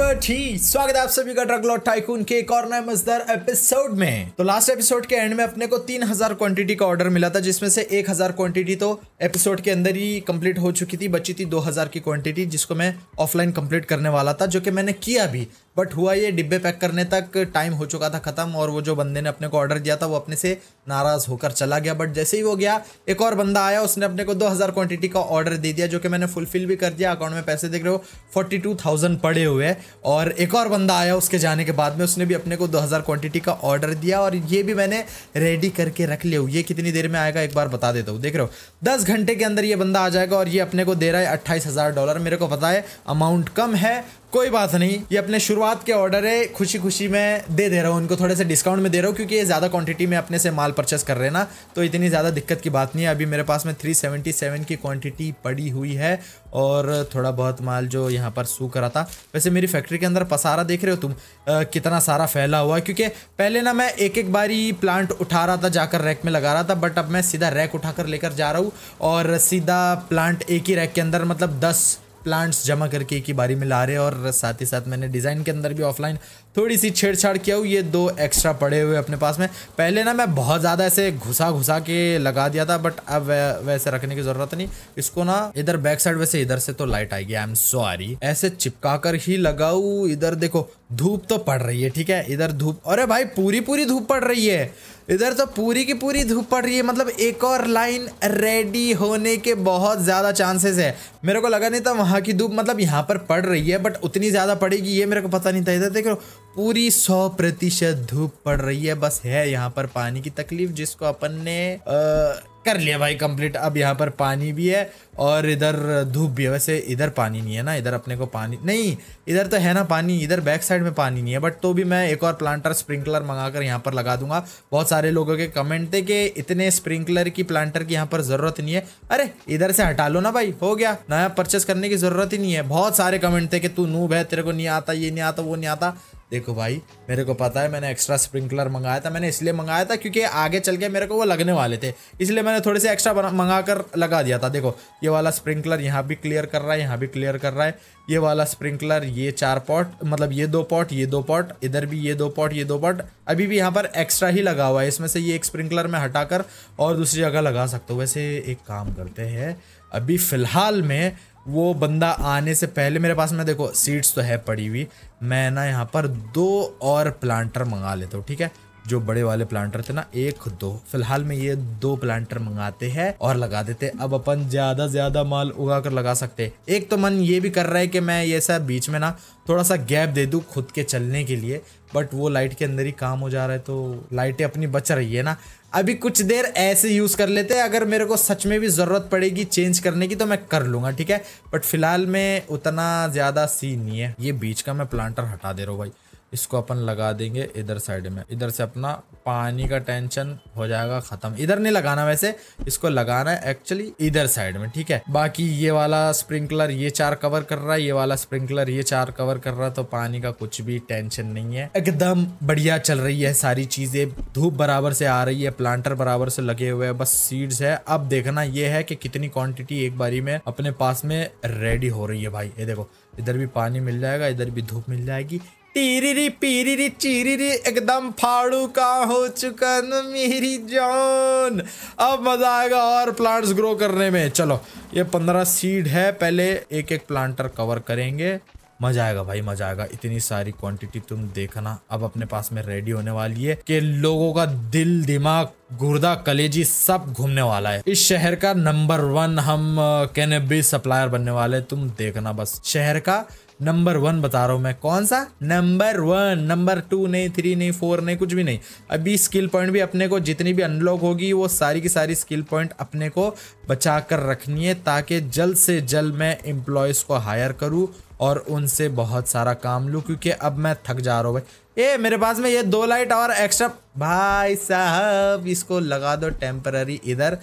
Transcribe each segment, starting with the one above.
Liberty स्वागत है आप सभी का ड्रग लॉट टाइकून के एक और नए मजदार एपिसोड में तो लास्ट एपिसोड के एंड में अपने को 3000 क्वांटिटी का ऑर्डर मिला था जिसमें से 1000 क्वांटिटी तो एपिसोड के अंदर ही कंप्लीट हो चुकी थी बची थी 2000 की क्वांटिटी जिसको मैं ऑफलाइन कंप्लीट करने वाला था जो कि मैंने किया भी बट हुआ ये डिब्बे पैक करने तक टाइम हो चुका था ख़त्म और वो जो बंदे ने अपने को ऑर्डर दिया था वो अपने से नाराज़ होकर चला गया बट जैसे ही वो गया एक और बंदा आया उसने अपने को 2000 क्वांटिटी का ऑर्डर दे दिया जो कि मैंने फुलफिल भी कर दिया अकाउंट में पैसे देख रहे हो 42,000 पड़े हुए और एक और बंदा आया उसके जाने के बाद में उसने भी अपने को दो क्वांटिटी का ऑर्डर दिया और ये भी मैंने रेडी करके रख लिया ये कितनी देर में आएगा एक बार बता देता हूँ देख रहे हो दस घंटे के अंदर ये बंदा आ जाएगा और ये अपने को दे रहा है अट्ठाईस डॉलर मेरे को पता है अमाउंट कम है कोई बात नहीं ये अपने शुरुआत के ऑर्डर है खुशी खुशी में दे दे रहा हूँ उनको थोड़े से डिस्काउंट में दे रहा हूँ क्योंकि ये ज़्यादा क्वांटिटी में अपने से माल परचेस कर रहे हैं ना तो इतनी ज़्यादा दिक्कत की बात नहीं है अभी मेरे पास में 377 की क्वांटिटी पड़ी हुई है और थोड़ा बहुत माल जो यहाँ पर सू करा था वैसे मेरी फैक्ट्री के अंदर पसारा देख रहे हो तुम आ, कितना सारा फैला हुआ है क्योंकि पहले ना मैं एक एक बारी प्लांट उठा रहा था जाकर रैक में लगा रहा था बट अब मैं सीधा रैक उठा लेकर जा रहा हूँ और सीधा प्लांट एक ही रैक के अंदर मतलब दस प्लांट्स जमा करके एक ही बारी में ला रहे हैं और साथ ही साथ मैंने डिज़ाइन के अंदर भी ऑफलाइन थोड़ी सी छेड़छाड़ किया हुई ये दो एक्स्ट्रा पड़े हुए अपने पास में पहले ना मैं बहुत ज़्यादा ऐसे घुसा घुसा के लगा दिया था बट अब वै, वैसे रखने की ज़रूरत नहीं इसको ना इधर बैक साइड वैसे इधर से तो लाइट आएगी आई एम सॉरी ऐसे चिपका कर ही लगाऊ इधर देखो धूप तो पड़ रही है ठीक है इधर धूप अरे भाई पूरी पूरी धूप पड़ रही है इधर तो पूरी की पूरी धूप पड़ रही है मतलब एक और लाइन रेडी होने के बहुत ज़्यादा चांसेस है मेरे को लगा नहीं था वहाँ की धूप मतलब यहाँ पर पड़ रही है बट उतनी ज़्यादा पड़ेगी ये मेरे को पता नहीं था इधर देखो पूरी सौ प्रतिशत धूप पड़ रही है बस है यहाँ पर पानी की तकलीफ जिसको अपन ने आ, कर लिया भाई कंप्लीट अब यहाँ पर पानी भी है और इधर धूप भी है वैसे इधर पानी नहीं है ना इधर अपने को पानी नहीं इधर तो है ना पानी इधर बैक साइड में पानी नहीं है बट तो भी मैं एक और प्लांटर स्प्रिंकलर मंगा कर यहाँ पर लगा दूंगा बहुत सारे लोगों के कमेंट थे कि इतने स्प्रिंकलर की प्लांटर की यहाँ पर ज़रूरत नहीं है अरे इधर से हटा लो ना भाई हो गया नया परचेस करने की ज़रूरत ही नहीं है बहुत सारे कमेंट थे कि तू नूब है तेरे को नहीं आता ये नहीं आता वो नहीं आता देखो भाई मेरे को पता है मैंने एक्स्ट्रा स्प्रिंकलर मंगाया था मैंने इसलिए मंगाया था क्योंकि आगे चल के मेरे को वो लगने वाले थे इसलिए मैंने थोड़े से एक्स्ट्रा मंगा कर लगा दिया था देखो ये वाला स्प्रिंकलर यहाँ भी क्लियर कर रहा है यहाँ भी क्लियर कर रहा है ये वाला स्प्रिंकलर ये चार पॉट मतलब ये दो पॉट ये दो पॉट इधर भी ये दो पॉट ये दो पॉट अभी भी यहाँ पर एक्स्ट्रा ही लगा हुआ है इसमें से ये एक स्प्रिंकलर में हटाकर और दूसरी जगह लगा सकता हूँ वैसे एक काम करते हैं अभी फ़िलहाल में वो बंदा आने से पहले मेरे पास में देखो सीड्स तो है पड़ी हुई मैं ना यहाँ पर दो और प्लांटर मंगा लेता हूँ ठीक है जो बड़े वाले प्लांटर थे ना एक दो फिलहाल में ये दो प्लांटर मंगाते हैं और लगा देते अब अपन ज्यादा ज्यादा माल उगा कर लगा सकते एक तो मन ये भी कर रहा है कि मैं ये सब बीच में ना थोड़ा सा गैप दे दू खुद के चलने के लिए बट वो लाइट के अंदर ही काम हो जा रहा है तो लाइटें अपनी बच रही है ना अभी कुछ देर ऐसे यूज़ कर लेते हैं अगर मेरे को सच में भी ज़रूरत पड़ेगी चेंज करने की तो मैं कर लूँगा ठीक है बट फिलहाल में उतना ज़्यादा सीन नहीं है ये बीच का मैं प्लांटर हटा दे रहा हूँ भाई इसको अपन लगा देंगे इधर साइड में इधर से अपना पानी का टेंशन हो जाएगा खत्म इधर नहीं लगाना वैसे इसको लगाना है एक्चुअली इधर साइड में ठीक है बाकी ये वाला स्प्रिंकलर ये चार कवर कर रहा है ये वाला स्प्रिंकलर ये चार कवर कर रहा है तो पानी का कुछ भी टेंशन नहीं है एकदम बढ़िया चल रही है सारी चीजें धूप बराबर से आ रही है प्लांटर बराबर से लगे हुए है बस सीड्स है अब देखना यह है कि कितनी क्वांटिटी एक बारी में अपने पास में रेडी हो रही है भाई ये देखो इधर भी पानी मिल जाएगा इधर भी धूप मिल जाएगी टीरी पीरी चीरी एकदम फाड़ू का हो चुका न मेरी जान अब मज़ा आएगा और प्लांट्स ग्रो करने में चलो ये पंद्रह सीड है पहले एक एक प्लांटर कवर करेंगे मजा आएगा भाई मजा आएगा इतनी सारी क्वांटिटी तुम देखना अब अपने पास में रेडी होने वाली है कि लोगों का दिल दिमाग गुर्दा कलेजी सब घूमने वाला है इस शहर का नंबर वन हम कैनबी uh, सप्लायर बनने वाले तुम देखना बस शहर का नंबर वन बता रहा हूँ मैं कौन सा नंबर वन नंबर टू नहीं थ्री नहीं फोर नहीं कुछ भी नहीं अभी स्किल पॉइंट भी अपने को जितनी भी अनलॉक होगी वो सारी की सारी स्किल पॉइंट अपने को बचा कर रखनी है ताकि जल्द से जल्द मैं एम्प्लॉयज़ को हायर करूँ और उनसे बहुत सारा काम लूँ क्योंकि अब मैं थक जा रहा हूँ भाई ए मेरे पास में ये दो लाइट और एक्स्ट्रा भाई साहब इसको लगा दो टेम्पररी इधर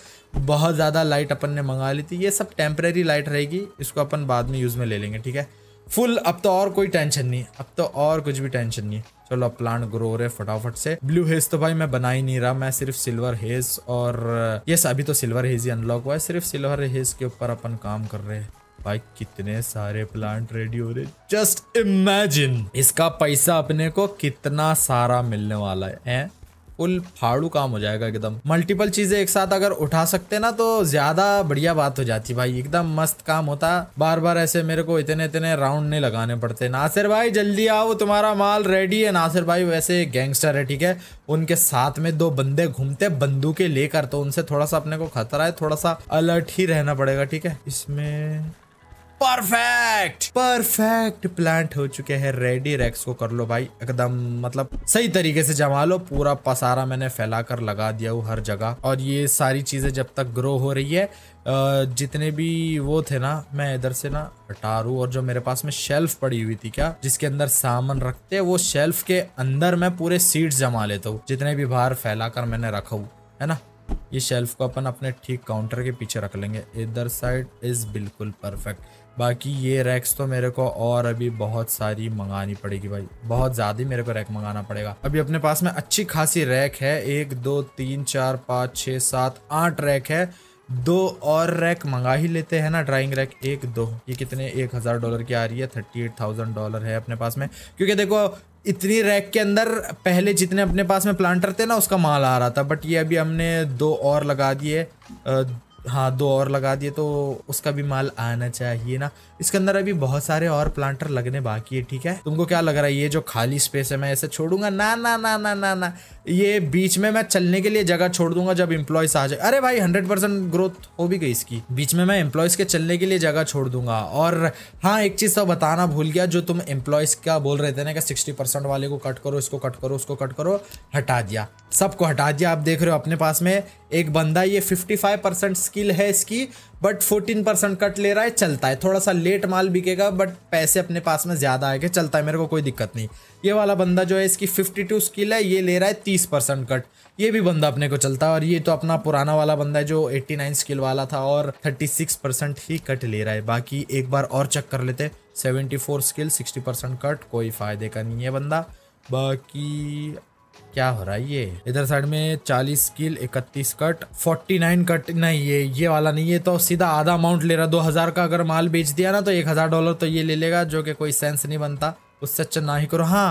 बहुत ज़्यादा लाइट अपन ने मंगा ली थी ये सब टेम्पररी लाइट रहेगी इसको अपन बाद में यूज़ में ले लेंगे ठीक है फुल अब तो और कोई टेंशन नहीं अब तो और कुछ भी टेंशन नहीं चलो अब प्लांट ग्रो हो रहे फटाफट से ब्लू हेज तो भाई मैं बना ही नहीं रहा मैं सिर्फ सिल्वर हेज और ये uh, अभी तो सिल्वर हेज ही अनलॉक हुआ है सिर्फ सिल्वर हेज के ऊपर अपन काम कर रहे हैं भाई कितने सारे प्लांट रेडी हो रहे जस्ट इमेजिन इसका पैसा अपने को कितना सारा मिलने वाला है फुल फाड़ू काम हो जाएगा एकदम मल्टीपल चीजें एक साथ अगर उठा सकते ना तो ज्यादा बढ़िया बात हो जाती भाई एकदम मस्त काम होता बार बार ऐसे मेरे को इतने इतने राउंड नहीं लगाने पड़ते नासिर भाई जल्दी आओ तुम्हारा माल रेडी है नासिर भाई वैसे गैंगस्टर है ठीक है उनके साथ में दो बंदे घूमते बंदूकें लेकर तो उनसे थोड़ा सा अपने को खतरा है थोड़ा सा अलर्ट ही रहना पड़ेगा ठीक है इसमें परफेक्ट परफेक्ट प्लांट हो चुके हैं रेडी रेक्स को कर लो भाई एकदम मतलब सही तरीके से जमा लो पूरा पसारा मैंने फैला कर लगा दिया हूँ हर जगह और ये सारी चीजें जब तक ग्रो हो रही है जितने भी वो थे ना मैं इधर से ना हटा रू और जो मेरे पास में शेल्फ पड़ी हुई थी क्या जिसके अंदर सामान रखते वो शेल्फ के अंदर मैं पूरे सीड्स जमा लेता हूँ जितने भी बाहर फैला कर मैंने रखा हूँ है ना ये शेल्फ को अपन अपने ठीक काउंटर के पीछे रख लेंगे इधर साइड इज बिल्कुल परफेक्ट बाकी ये रैक्स तो मेरे को और अभी बहुत सारी मंगानी पड़ेगी भाई बहुत ज़्यादा मेरे को रैक मंगाना पड़ेगा अभी अपने पास में अच्छी खासी रैक है एक दो तीन चार पाँच छः सात आठ रैक है दो और रैक मंगा ही लेते हैं ना ड्राइंग रैक एक दो ये कितने एक हज़ार डॉलर की आ रही है थर्टी एट थाउजेंड डॉलर है अपने पास में क्योंकि देखो इतनी रैक के अंदर पहले जितने अपने पास में प्लांटर थे ना उसका माल आ रहा था बट ये अभी हमने दो और लगा दिए हाँ दो और लगा दिए तो उसका भी माल आना चाहिए ना इसके अंदर अभी बहुत सारे और प्लांटर लगने बाकी है ठीक है तुमको क्या लग रहा है ये जो खाली स्पेस है मैं ऐसे छोड़ूंगा ना ना ना ना ना ना ये बीच में मैं चलने के लिए जगह छोड़ दूंगा जब एम्प्लॉयज आ जाए अरे भाई हंड्रेड परसेंट ग्रोथ हो भी गई इसकी बीच में मैं एम्प्लॉयज के चलने के लिए जगह छोड़ दूंगा और हाँ एक चीज़ तो बताना भूल गया जो तुम एम्प्लॉयज का बोल रहे थे ना कि सिक्सटी परसेंट वाले को कट करो इसको कट करो उसको कट करो हटा दिया सबको हटा दिया आप देख रहे हो अपने पास में एक बंदा ये फिफ्टी फाइव परसेंट स्किल है इसकी बट 14 परसेंट कट ले रहा है चलता है थोड़ा सा लेट माल बिकेगा बट पैसे अपने पास में ज़्यादा आएगा चलता है मेरे को कोई दिक्कत नहीं ये वाला बंदा जो है इसकी 52 स्किल है ये ले रहा है 30 परसेंट कट ये भी बंदा अपने को चलता है और ये तो अपना पुराना वाला बंदा है जो 89 स्किल वाला था और 36 परसेंट ही कट ले रहा है बाकी एक बार और चेक कर लेते seventy skill sixty percent cut कोई फ़ायदे का नहीं है बंदा बाकी क्या हो रहा है ये इधर साइड में चालीस किल इकतीस कट फोर्टी नाइन कट नहीं ये ये वाला नहीं है तो सीधा आधा अमाउंट ले रहा दो हजार का अगर माल बेच दिया ना तो एक हजार डॉलर तो ये ले लेगा जो कि कोई सेंस नहीं बनता उससे अच्छा ना ही करो हाँ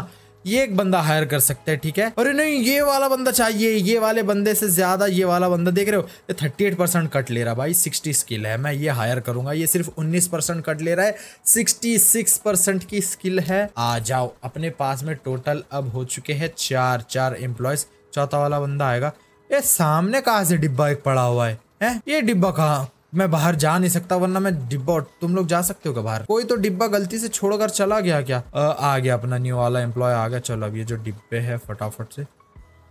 ये एक बंदा हायर कर सकते हैं ठीक है और नहीं ये वाला बंदा चाहिए ये वाले बंदे से ज्यादा ये वाला बंदा देख रहे हो ये थर्टी एट परसेंट कट ले रहा भाई सिक्सटी स्किल है मैं ये हायर करूंगा ये सिर्फ उन्नीस परसेंट कट ले रहा है सिक्सटी सिक्स परसेंट की स्किल है आ जाओ अपने पास में टोटल अब हो चुके हैं चार चार एम्प्लॉयज चौथा वाला बंदा आएगा ये सामने कहा से डिब्बा एक पड़ा हुआ है, है? ये डिब्बा कहा मैं बाहर जा नहीं सकता वरना मैं डिब्बा तुम लोग जा सकते हो क्या बाहर कोई तो डिब्बा गलती से छोड़कर चला गया क्या आ, गया अपना न्यू वाला एम्प्लॉय आ गया चलो अब ये जो डिब्बे है फटाफट से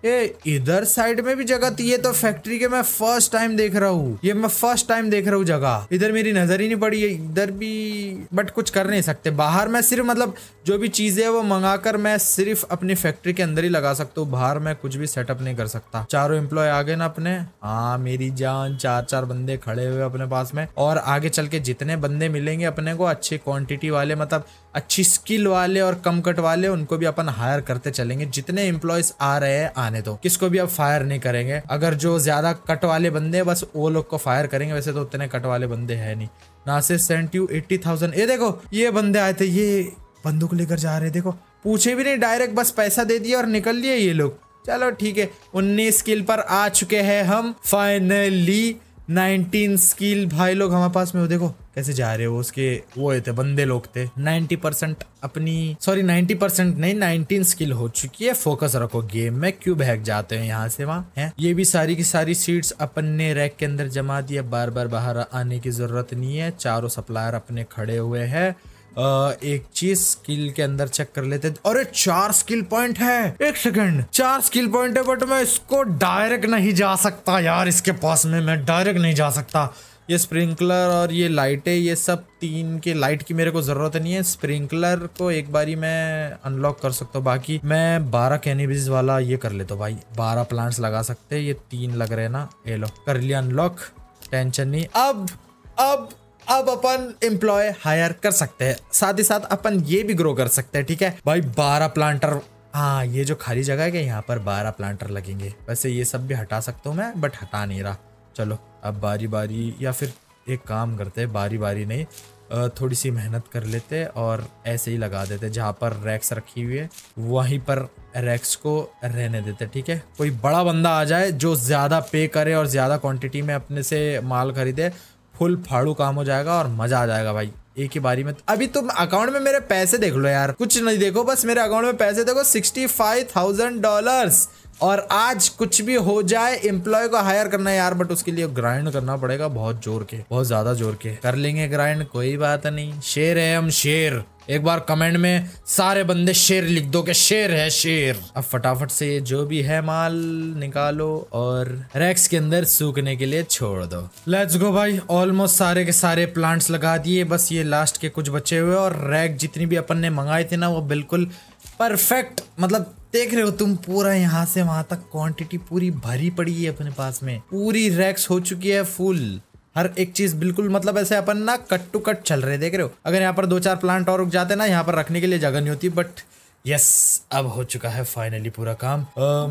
ए इधर साइड में भी जगह थी ये तो फैक्ट्री के मैं फर्स्ट टाइम देख रहा हूँ ये मैं फर्स्ट टाइम देख रहा हूँ जगह इधर मेरी नजर ही नहीं पड़ी है इधर भी बट कुछ कर नहीं सकते बाहर मैं सिर्फ मतलब जो भी चीजें है वो मंगा कर मैं सिर्फ अपनी फैक्ट्री के अंदर ही लगा सकता हूँ बाहर मैं कुछ भी सेटअप नहीं कर सकता चारों एम्प्लॉय आ गए ना अपने हाँ मेरी जान चार चार बंदे खड़े हुए अपने पास में और आगे चल के जितने बंदे मिलेंगे अपने को अच्छी क्वांटिटी वाले मतलब अच्छी स्किल वाले और कम कट वाले उनको भी अपन हायर करते चलेंगे जितने इम्प्लॉयज आ रहे हैं आने दो किसको भी अब फायर नहीं करेंगे अगर जो ज्यादा कट वाले बंदे बस वो लोग को फायर करेंगे वैसे तो उतने कट वाले बंदे है नहीं ना से सेंट यू एट्टी थाउजेंड ये देखो ये बंदे आए थे ये बंदूक लेकर जा रहे देखो पूछे भी नहीं डायरेक्ट बस पैसा दे दिया और निकल लिए ये लोग चलो ठीक है उन्नीस स्किल पर आ चुके हैं हम फाइनली नाइनटीन स्किल भाई लोग हमारे पास में हो देखो कैसे जा रहे हो उसके वो थे बंदे लोग थे 90 परसेंट अपनी सॉरी 90 परसेंट नहीं नाइनटीन स्किल हो चुकी है फोकस रखो गेम में क्यों बहक जाते हैं यहाँ से वहाँ है ये भी सारी की सारी सीट्स अपन ने रैक के अंदर जमा दिया बार बार बाहर आने की जरूरत नहीं है चारों सप्लायर अपने खड़े हुए हैं एक चीज स्किल के अंदर चेक कर लेते हैं अरे चार स्किल पॉइंट है एक सेकंड चार स्किल पॉइंट है बट मैं इसको डायरेक्ट नहीं जा सकता यार इसके पास में मैं डायरेक्ट नहीं जा सकता ये स्प्रिंकलर और ये लाइटें ये सब तीन के लाइट की मेरे को ज़रूरत नहीं है स्प्रिंकलर को एक बारी मैं अनलॉक कर सकता हूँ बाकी मैं बारह कैनिबिज वाला ये कर लेता तो हूँ भाई बारह प्लांट्स लगा सकते ये तीन लग रहे हैं ना ये लो कर लिया अनलॉक टेंशन नहीं अब अब अब अपन एम्प्लॉय हायर कर सकते हैं साथ ही साथ अपन ये भी ग्रो कर सकते हैं ठीक है भाई बारह प्लांटर हाँ ये जो खाली जगह है यहाँ पर बारह प्लांटर लगेंगे वैसे ये सब भी हटा सकता हूँ मैं बट हटा नहीं रहा चलो अब बारी बारी या फिर एक काम करते बारी बारी नहीं थोड़ी सी मेहनत कर लेते और ऐसे ही लगा देते जहाँ पर रैक्स रखी हुई है वहीं पर रैक्स को रहने देते ठीक है कोई बड़ा बंदा आ जाए जो ज़्यादा पे करे और ज़्यादा क्वांटिटी में अपने से माल खरीदे फुल फाड़ू काम हो जाएगा और मज़ा आ जाएगा भाई एक ही बारी में तो- अभी तुम अकाउंट में मेरे पैसे देख लो यार कुछ नहीं देखो बस मेरे अकाउंट में पैसे देखो सिक्सटी फाइव थाउजेंड डॉलर और आज कुछ भी हो जाए एम्प्लॉय को हायर करना है यार बट उसके लिए ग्राइंड करना पड़ेगा बहुत जोर के बहुत ज्यादा जोर के कर लेंगे ग्राइंड कोई बात नहीं शेर है हम शेर एक बार कमेंट में सारे बंदे शेर लिख दो के शेर है शेर अब फटाफट से ये जो भी है माल निकालो और रैक्स के अंदर सूखने के लिए छोड़ दो लेट्स गो भाई ऑलमोस्ट सारे के सारे प्लांट्स लगा दिए बस ये लास्ट के कुछ बचे हुए और रैक जितनी भी अपन ने मंगाए थे ना वो बिल्कुल परफेक्ट मतलब देख रहे हो तुम पूरा यहाँ से वहां तक क्वांटिटी पूरी भरी पड़ी है अपने पास में पूरी रैक्स हो चुकी है फुल हर एक चीज बिल्कुल मतलब ऐसे अपन ना कट टू कट चल रहे देख रहे हो अगर यहाँ पर दो चार प्लांट और रुक जाते ना यहाँ पर रखने के लिए जगह नहीं होती बट यस अब हो चुका है फाइनली पूरा काम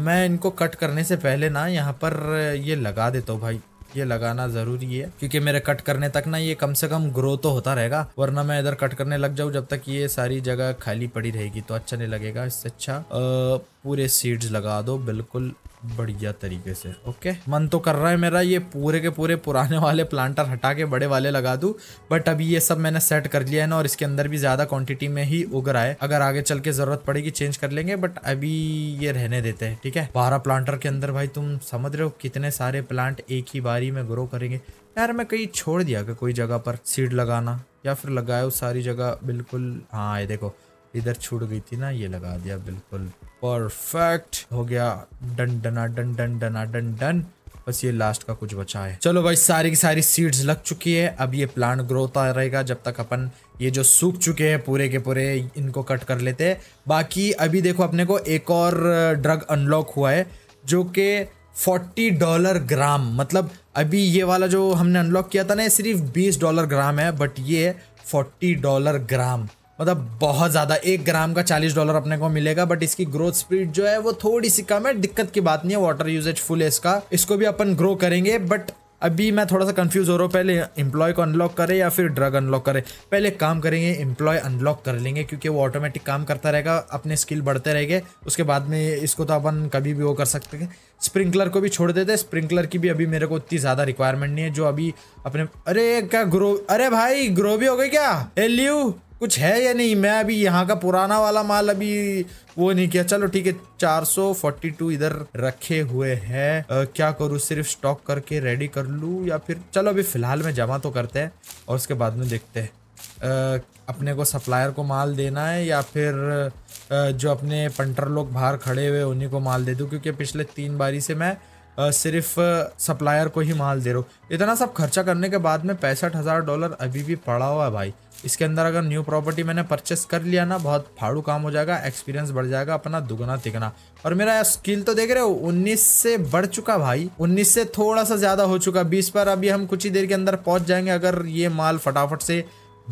मैं इनको कट करने से पहले ना यहाँ पर ये लगा देता हूँ भाई ये लगाना जरूरी है क्योंकि मेरे कट करने तक ना ये कम से कम ग्रो तो होता रहेगा वरना मैं इधर कट करने लग जाऊँ जब तक ये सारी जगह खाली पड़ी रहेगी तो अच्छा नहीं लगेगा इससे अच्छा पूरे सीड्स लगा दो बिल्कुल बढ़िया तरीके से ओके मन तो कर रहा है मेरा ये पूरे के पूरे पुराने वाले प्लांटर हटा के बड़े वाले लगा दूँ बट अभी ये सब मैंने सेट कर लिया है ना और इसके अंदर भी ज़्यादा क्वांटिटी में ही उग रहा है अगर आगे चल के ज़रूरत पड़ेगी चेंज कर लेंगे बट अभी ये रहने देते हैं ठीक है बारह प्लांटर के अंदर भाई तुम समझ रहे हो कितने सारे प्लांट एक ही बारी में ग्रो करेंगे यार मैं कहीं छोड़ दिया कोई जगह पर सीड लगाना या फिर लगाया सारी जगह बिल्कुल हाँ ये देखो इधर छूट गई थी ना ये लगा दिया बिल्कुल परफेक्ट हो गया डन डना डन डन डना डन डन बस ये लास्ट का कुछ बचा है चलो भाई सारी की सारी सीड्स लग चुकी है अब ये प्लांट ग्रोथ आ रहेगा जब तक अपन ये जो सूख चुके हैं पूरे के पूरे इनको कट कर लेते हैं बाकी अभी देखो अपने को एक और ड्रग अनलॉक हुआ है जो कि फोर्टी डॉलर ग्राम मतलब अभी ये वाला जो हमने अनलॉक किया था ना सिर्फ बीस डॉलर ग्राम है बट ये फोर्टी डॉलर ग्राम मतलब बहुत ज़्यादा एक ग्राम का चालीस डॉलर अपने को मिलेगा बट इसकी ग्रोथ स्पीड जो है वो थोड़ी सी कम है दिक्कत की बात नहीं है वाटर यूजेज फुल है इसका इसको भी अपन ग्रो करेंगे बट अभी मैं थोड़ा सा कंफ्यूज हो रहा हूँ पहले एम्प्लॉय को अनलॉक करें या फिर ड्रग अनलॉक करें पहले काम करेंगे एम्प्लॉय अनलॉक कर लेंगे क्योंकि वो ऑटोमेटिक काम करता रहेगा अपने स्किल बढ़ते रहेंगे उसके बाद में इसको तो अपन कभी भी वो कर सकते हैं स्प्रिंकलर को भी छोड़ देते हैं स्प्रिंकलर की भी अभी मेरे को उतनी ज़्यादा रिक्वायरमेंट नहीं है जो अभी अपने अरे क्या ग्रो अरे भाई ग्रो भी हो गई क्या एल यू कुछ है या नहीं मैं अभी यहाँ का पुराना वाला माल अभी वो नहीं किया चलो ठीक है 442 इधर रखे हुए हैं क्या करूँ सिर्फ स्टॉक करके रेडी कर लूँ या फिर चलो अभी फिलहाल में जमा तो करते हैं और उसके बाद में देखते हैं अपने को सप्लायर को माल देना है या फिर आ, जो अपने पंटर लोग बाहर खड़े हुए उन्हीं को माल दे दूँ क्योंकि पिछले तीन बारी से मैं सिर्फ सप्लायर को ही माल दे रहे हो इतना सब खर्चा करने के बाद में पैंसठ हज़ार डॉलर अभी भी पड़ा हुआ है भाई इसके अंदर अगर न्यू प्रॉपर्टी मैंने परचेस कर लिया ना बहुत फाड़ू काम हो जाएगा एक्सपीरियंस बढ़ जाएगा अपना दुगना तिगना और मेरा स्किल तो देख रहे हो उन्नीस से बढ़ चुका भाई उन्नीस से थोड़ा सा ज़्यादा हो चुका बीस पर अभी हम कुछ ही देर के अंदर पहुँच जाएंगे अगर ये माल फटाफट से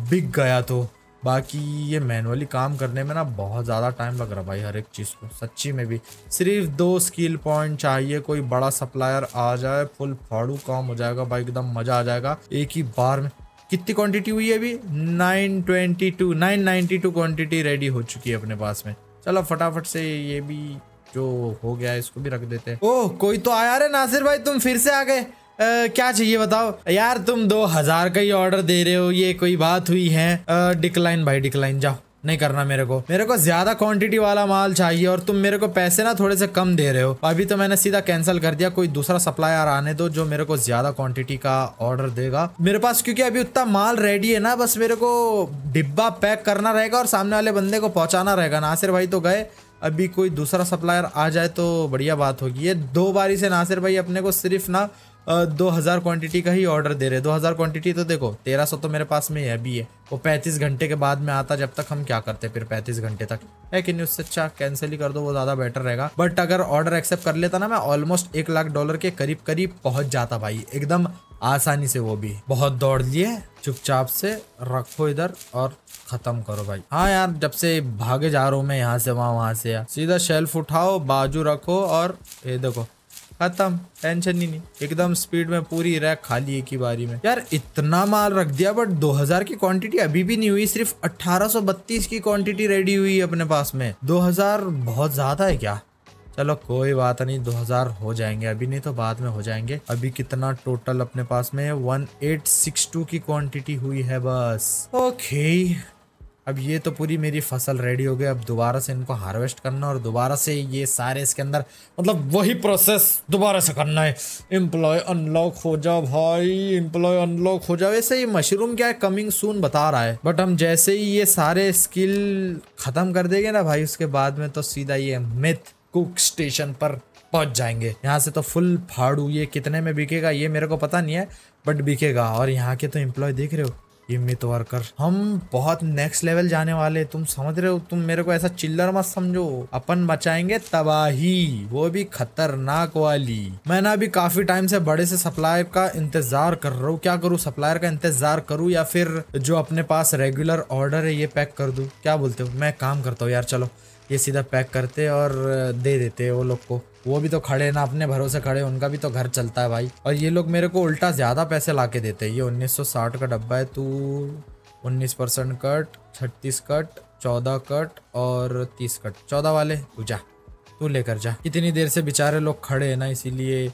बिक गया तो बाकी ये मैनुअली काम करने में ना बहुत ज़्यादा टाइम लग रहा भाई हर एक चीज़ को सच्ची में भी सिर्फ दो स्किल पॉइंट चाहिए कोई बड़ा सप्लायर आ जाए फुल फाड़ू काम हो जाएगा भाई एकदम मज़ा आ जाएगा एक ही बार में कितनी क्वांटिटी हुई है अभी nine twenty two nine ninety two quantity ready हो चुकी है अपने पास में चलो फटाफट से ये भी जो हो गया है इसको भी रख देते हैं ओह कोई तो आया रे नासिर भाई तुम फिर से आ गए आ, क्या चाहिए बताओ यार तुम दो हजार का ही ऑर्डर दे रहे हो ये कोई बात हुई है डिक्लाइन भाई डिक्लाइन जाओ नहीं करना मेरे को मेरे को ज्यादा क्वांटिटी वाला माल चाहिए और तुम मेरे को पैसे ना थोड़े से कम दे रहे हो अभी तो मैंने सीधा कैंसिल कर दिया कोई दूसरा सप्लायर आने दो जो मेरे को ज्यादा क्वांटिटी का ऑर्डर देगा मेरे पास क्योंकि अभी उतना माल रेडी है ना बस मेरे को डिब्बा पैक करना रहेगा और सामने वाले बंदे को पहुंचाना रहेगा नासिर भाई तो गए अभी कोई दूसरा सप्लायर आ जाए तो बढ़िया बात होगी ये दो बारी से नासिर भाई अपने को सिर्फ ना दो हज़ार क्वान्टिटी का ही ऑर्डर दे रहे दो हज़ार क्वान्टिटी तो देखो तेरह सौ तो मेरे पास में है अभी है वो पैंतीस घंटे के बाद में आता जब तक हम क्या करते फिर पैंतीस घंटे तक है कि नहीं उससे अच्छा कैंसिल ही कर दो वो ज़्यादा बेटर रहेगा बट अगर ऑर्डर एक्सेप्ट कर लेता ना मैं ऑलमोस्ट एक लाख डॉलर के करीब करीब पहुँच जाता भाई एकदम आसानी से वो भी बहुत दौड़ लिए चुपचाप से रखो इधर और खत्म करो भाई हाँ यार जब से भागे जा रहा हूँ मैं यहाँ से वहाँ वहाँ से यार सीधा शेल्फ उठाओ बाजू रखो और ये देखो खत्म टेंशन ही नहीं एकदम स्पीड में पूरी रैक खाली एक ही बारी में यार इतना माल रख दिया बट 2000 की क्वांटिटी अभी भी नहीं हुई सिर्फ 1832 की क्वांटिटी रेडी हुई है अपने पास में 2000 बहुत ज्यादा है क्या चलो कोई बात नहीं 2000 हो जाएंगे अभी नहीं तो बाद में हो जाएंगे अभी कितना टोटल अपने पास में 1862 की क्वांटिटी हुई है बस ओके अब ये तो पूरी मेरी फसल रेडी हो गई अब दोबारा से इनको हार्वेस्ट करना और दोबारा से ये सारे इसके अंदर मतलब वही प्रोसेस दोबारा से करना है एम्प्लॉय अनलॉक हो जाओ भाई एम्प्लॉय अनलॉक हो जाओ वैसे ये मशरूम क्या है कमिंग सून बता रहा है बट हम जैसे ही ये सारे स्किल ख़त्म कर देंगे ना भाई उसके बाद में तो सीधा ये मिथ कुक स्टेशन पर पहुंच जाएंगे यहाँ से तो फुल फाड़ू ये कितने में बिकेगा ये मेरे को पता नहीं है बट बिकेगा और यहाँ के तो एम्प्लॉय देख रहे हो ये मित वर्कर हम बहुत नेक्स्ट लेवल जाने वाले तुम समझ रहे हो तुम मेरे को ऐसा चिल्लर मत समझो अपन बचाएंगे तबाही वो भी खतरनाक वाली मैं ना अभी काफी टाइम से बड़े से सप्लायर का इंतजार कर रहा हूँ क्या करूँ सप्लायर का इंतजार करूँ या फिर जो अपने पास रेगुलर ऑर्डर है ये पैक कर दू क्या बोलते हो मैं काम करता हूँ यार चलो ये सीधा पैक करते और दे देते वो लोग को वो भी तो खड़े ना अपने भरोसे खड़े उनका भी तो घर चलता है भाई और ये लोग मेरे को उल्टा ज़्यादा पैसे ला के देते ये 1960 का डब्बा है तू 19 परसेंट कट छत्तीस कट चौदह कट और तीस कट चौदह वाले तू जा तू लेकर जा इतनी देर से बेचारे लोग खड़े हैं ना इसीलिए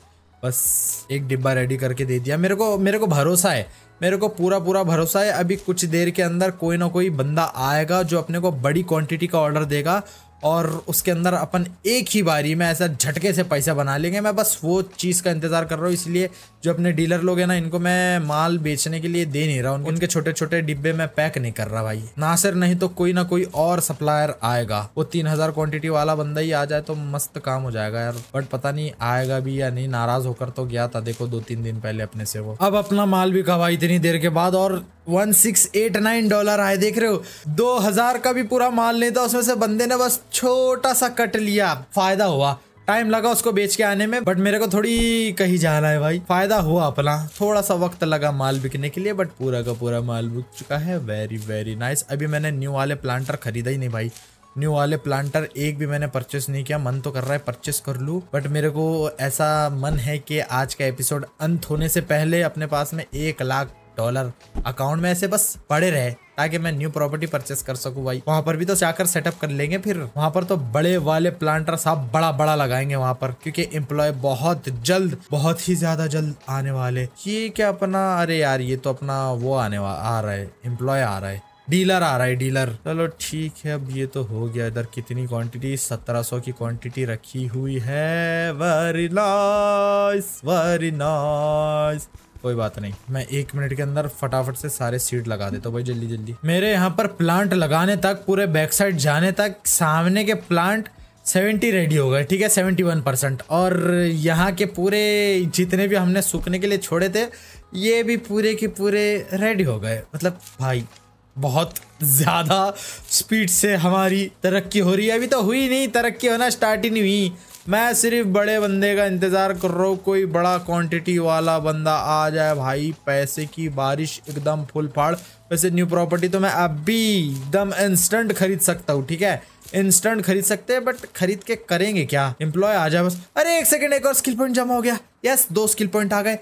बस एक डिब्बा रेडी करके दे दिया मेरे को मेरे को भरोसा है मेरे को पूरा पूरा भरोसा है अभी कुछ देर के अंदर कोई ना कोई बंदा आएगा जो अपने को बड़ी क्वांटिटी का ऑर्डर देगा और उसके अंदर अपन एक ही बारी में ऐसा झटके से पैसा बना लेंगे मैं बस वो चीज़ का इंतज़ार कर रहा हूँ इसलिए जो अपने डीलर लोग हैं ना इनको मैं माल बेचने के लिए दे नहीं रहा हूँ उनके छोटे छोटे डिब्बे में पैक नहीं कर रहा भाई ना सिर नहीं तो कोई ना कोई और सप्लायर आएगा वो तीन हज़ार क्वान्टिटी वाला बंदा ही आ जाए तो मस्त काम हो जाएगा यार बट पता नहीं आएगा भी या नहीं नाराज़ होकर तो गया था देखो दो तीन दिन पहले अपने से वो अब अपना माल भी खवा इतनी देर के बाद और one six eight nine dollar आए देख रहे हो दो हजार का भी पूरा माल नहीं था उसमें से बंदे ने बस छोटा सा कट लिया फायदा हुआ टाइम लगा उसको बेच के आने में बट मेरे को थोड़ी कहीं जाना है भाई फायदा हुआ अपना थोड़ा सा वक्त लगा माल बिकने के लिए बट पूरा का पूरा माल बिक चुका है वेरी वेरी नाइस अभी मैंने न्यू वाले प्लांटर खरीदा ही नहीं भाई न्यू वाले प्लांटर एक भी मैंने परचेस नहीं किया मन तो कर रहा है परचेस कर लूँ बट मेरे को ऐसा मन है कि आज का एपिसोड अंत होने से पहले अपने पास में एक लाख डॉलर अकाउंट में ऐसे बस पड़े रहे ताकि मैं न्यू प्रॉपर्टी परचेस कर सकूं भाई वहां पर भी तो जाकर सेटअप कर लेंगे फिर वहां पर तो बड़े वाले प्लांटर साहब बड़ा बड़ा लगाएंगे वहां पर क्योंकि एम्प्लॉय बहुत जल्द बहुत ही ज्यादा जल्द आने वाले ये क्या अपना अरे यार ये तो अपना वो आने आ रहा है एम्प्लॉय आ रहा है डीलर आ रहा है डीलर चलो ठीक है अब ये तो हो गया इधर कितनी क्वांटिटी 1700 की क्वांटिटी रखी हुई है वेरी नाइस वेरी नाइस कोई बात नहीं मैं एक मिनट के अंदर फटाफट से सारे सीट लगा देता हूँ भाई जल्दी जल्दी मेरे यहाँ पर प्लांट लगाने तक पूरे बैक साइड जाने तक सामने के प्लांट सेवेंटी रेडी हो गए ठीक है सेवेंटी वन परसेंट और यहाँ के पूरे जितने भी हमने सूखने के लिए छोड़े थे ये भी पूरे के पूरे रेडी हो गए मतलब भाई बहुत ज़्यादा स्पीड से हमारी तरक्की हो रही है अभी तो हुई नहीं तरक्की होना स्टार्ट ही नहीं हुई मैं सिर्फ बड़े बंदे का इंतज़ार कर रहा हूँ कोई बड़ा क्वांटिटी वाला बंदा आ जाए भाई पैसे की बारिश एकदम फुल फाड़ वैसे न्यू प्रॉपर्टी तो मैं अभी एकदम इंस्टेंट खरीद सकता हूँ ठीक है इंस्टेंट खरीद सकते हैं बट खरीद के करेंगे क्या एम्प्लॉय आ जाए बस अरे एक सेकंड एक और स्किल पॉइंट जमा हो गया यस yes, दो स्किल पॉइंट आ गए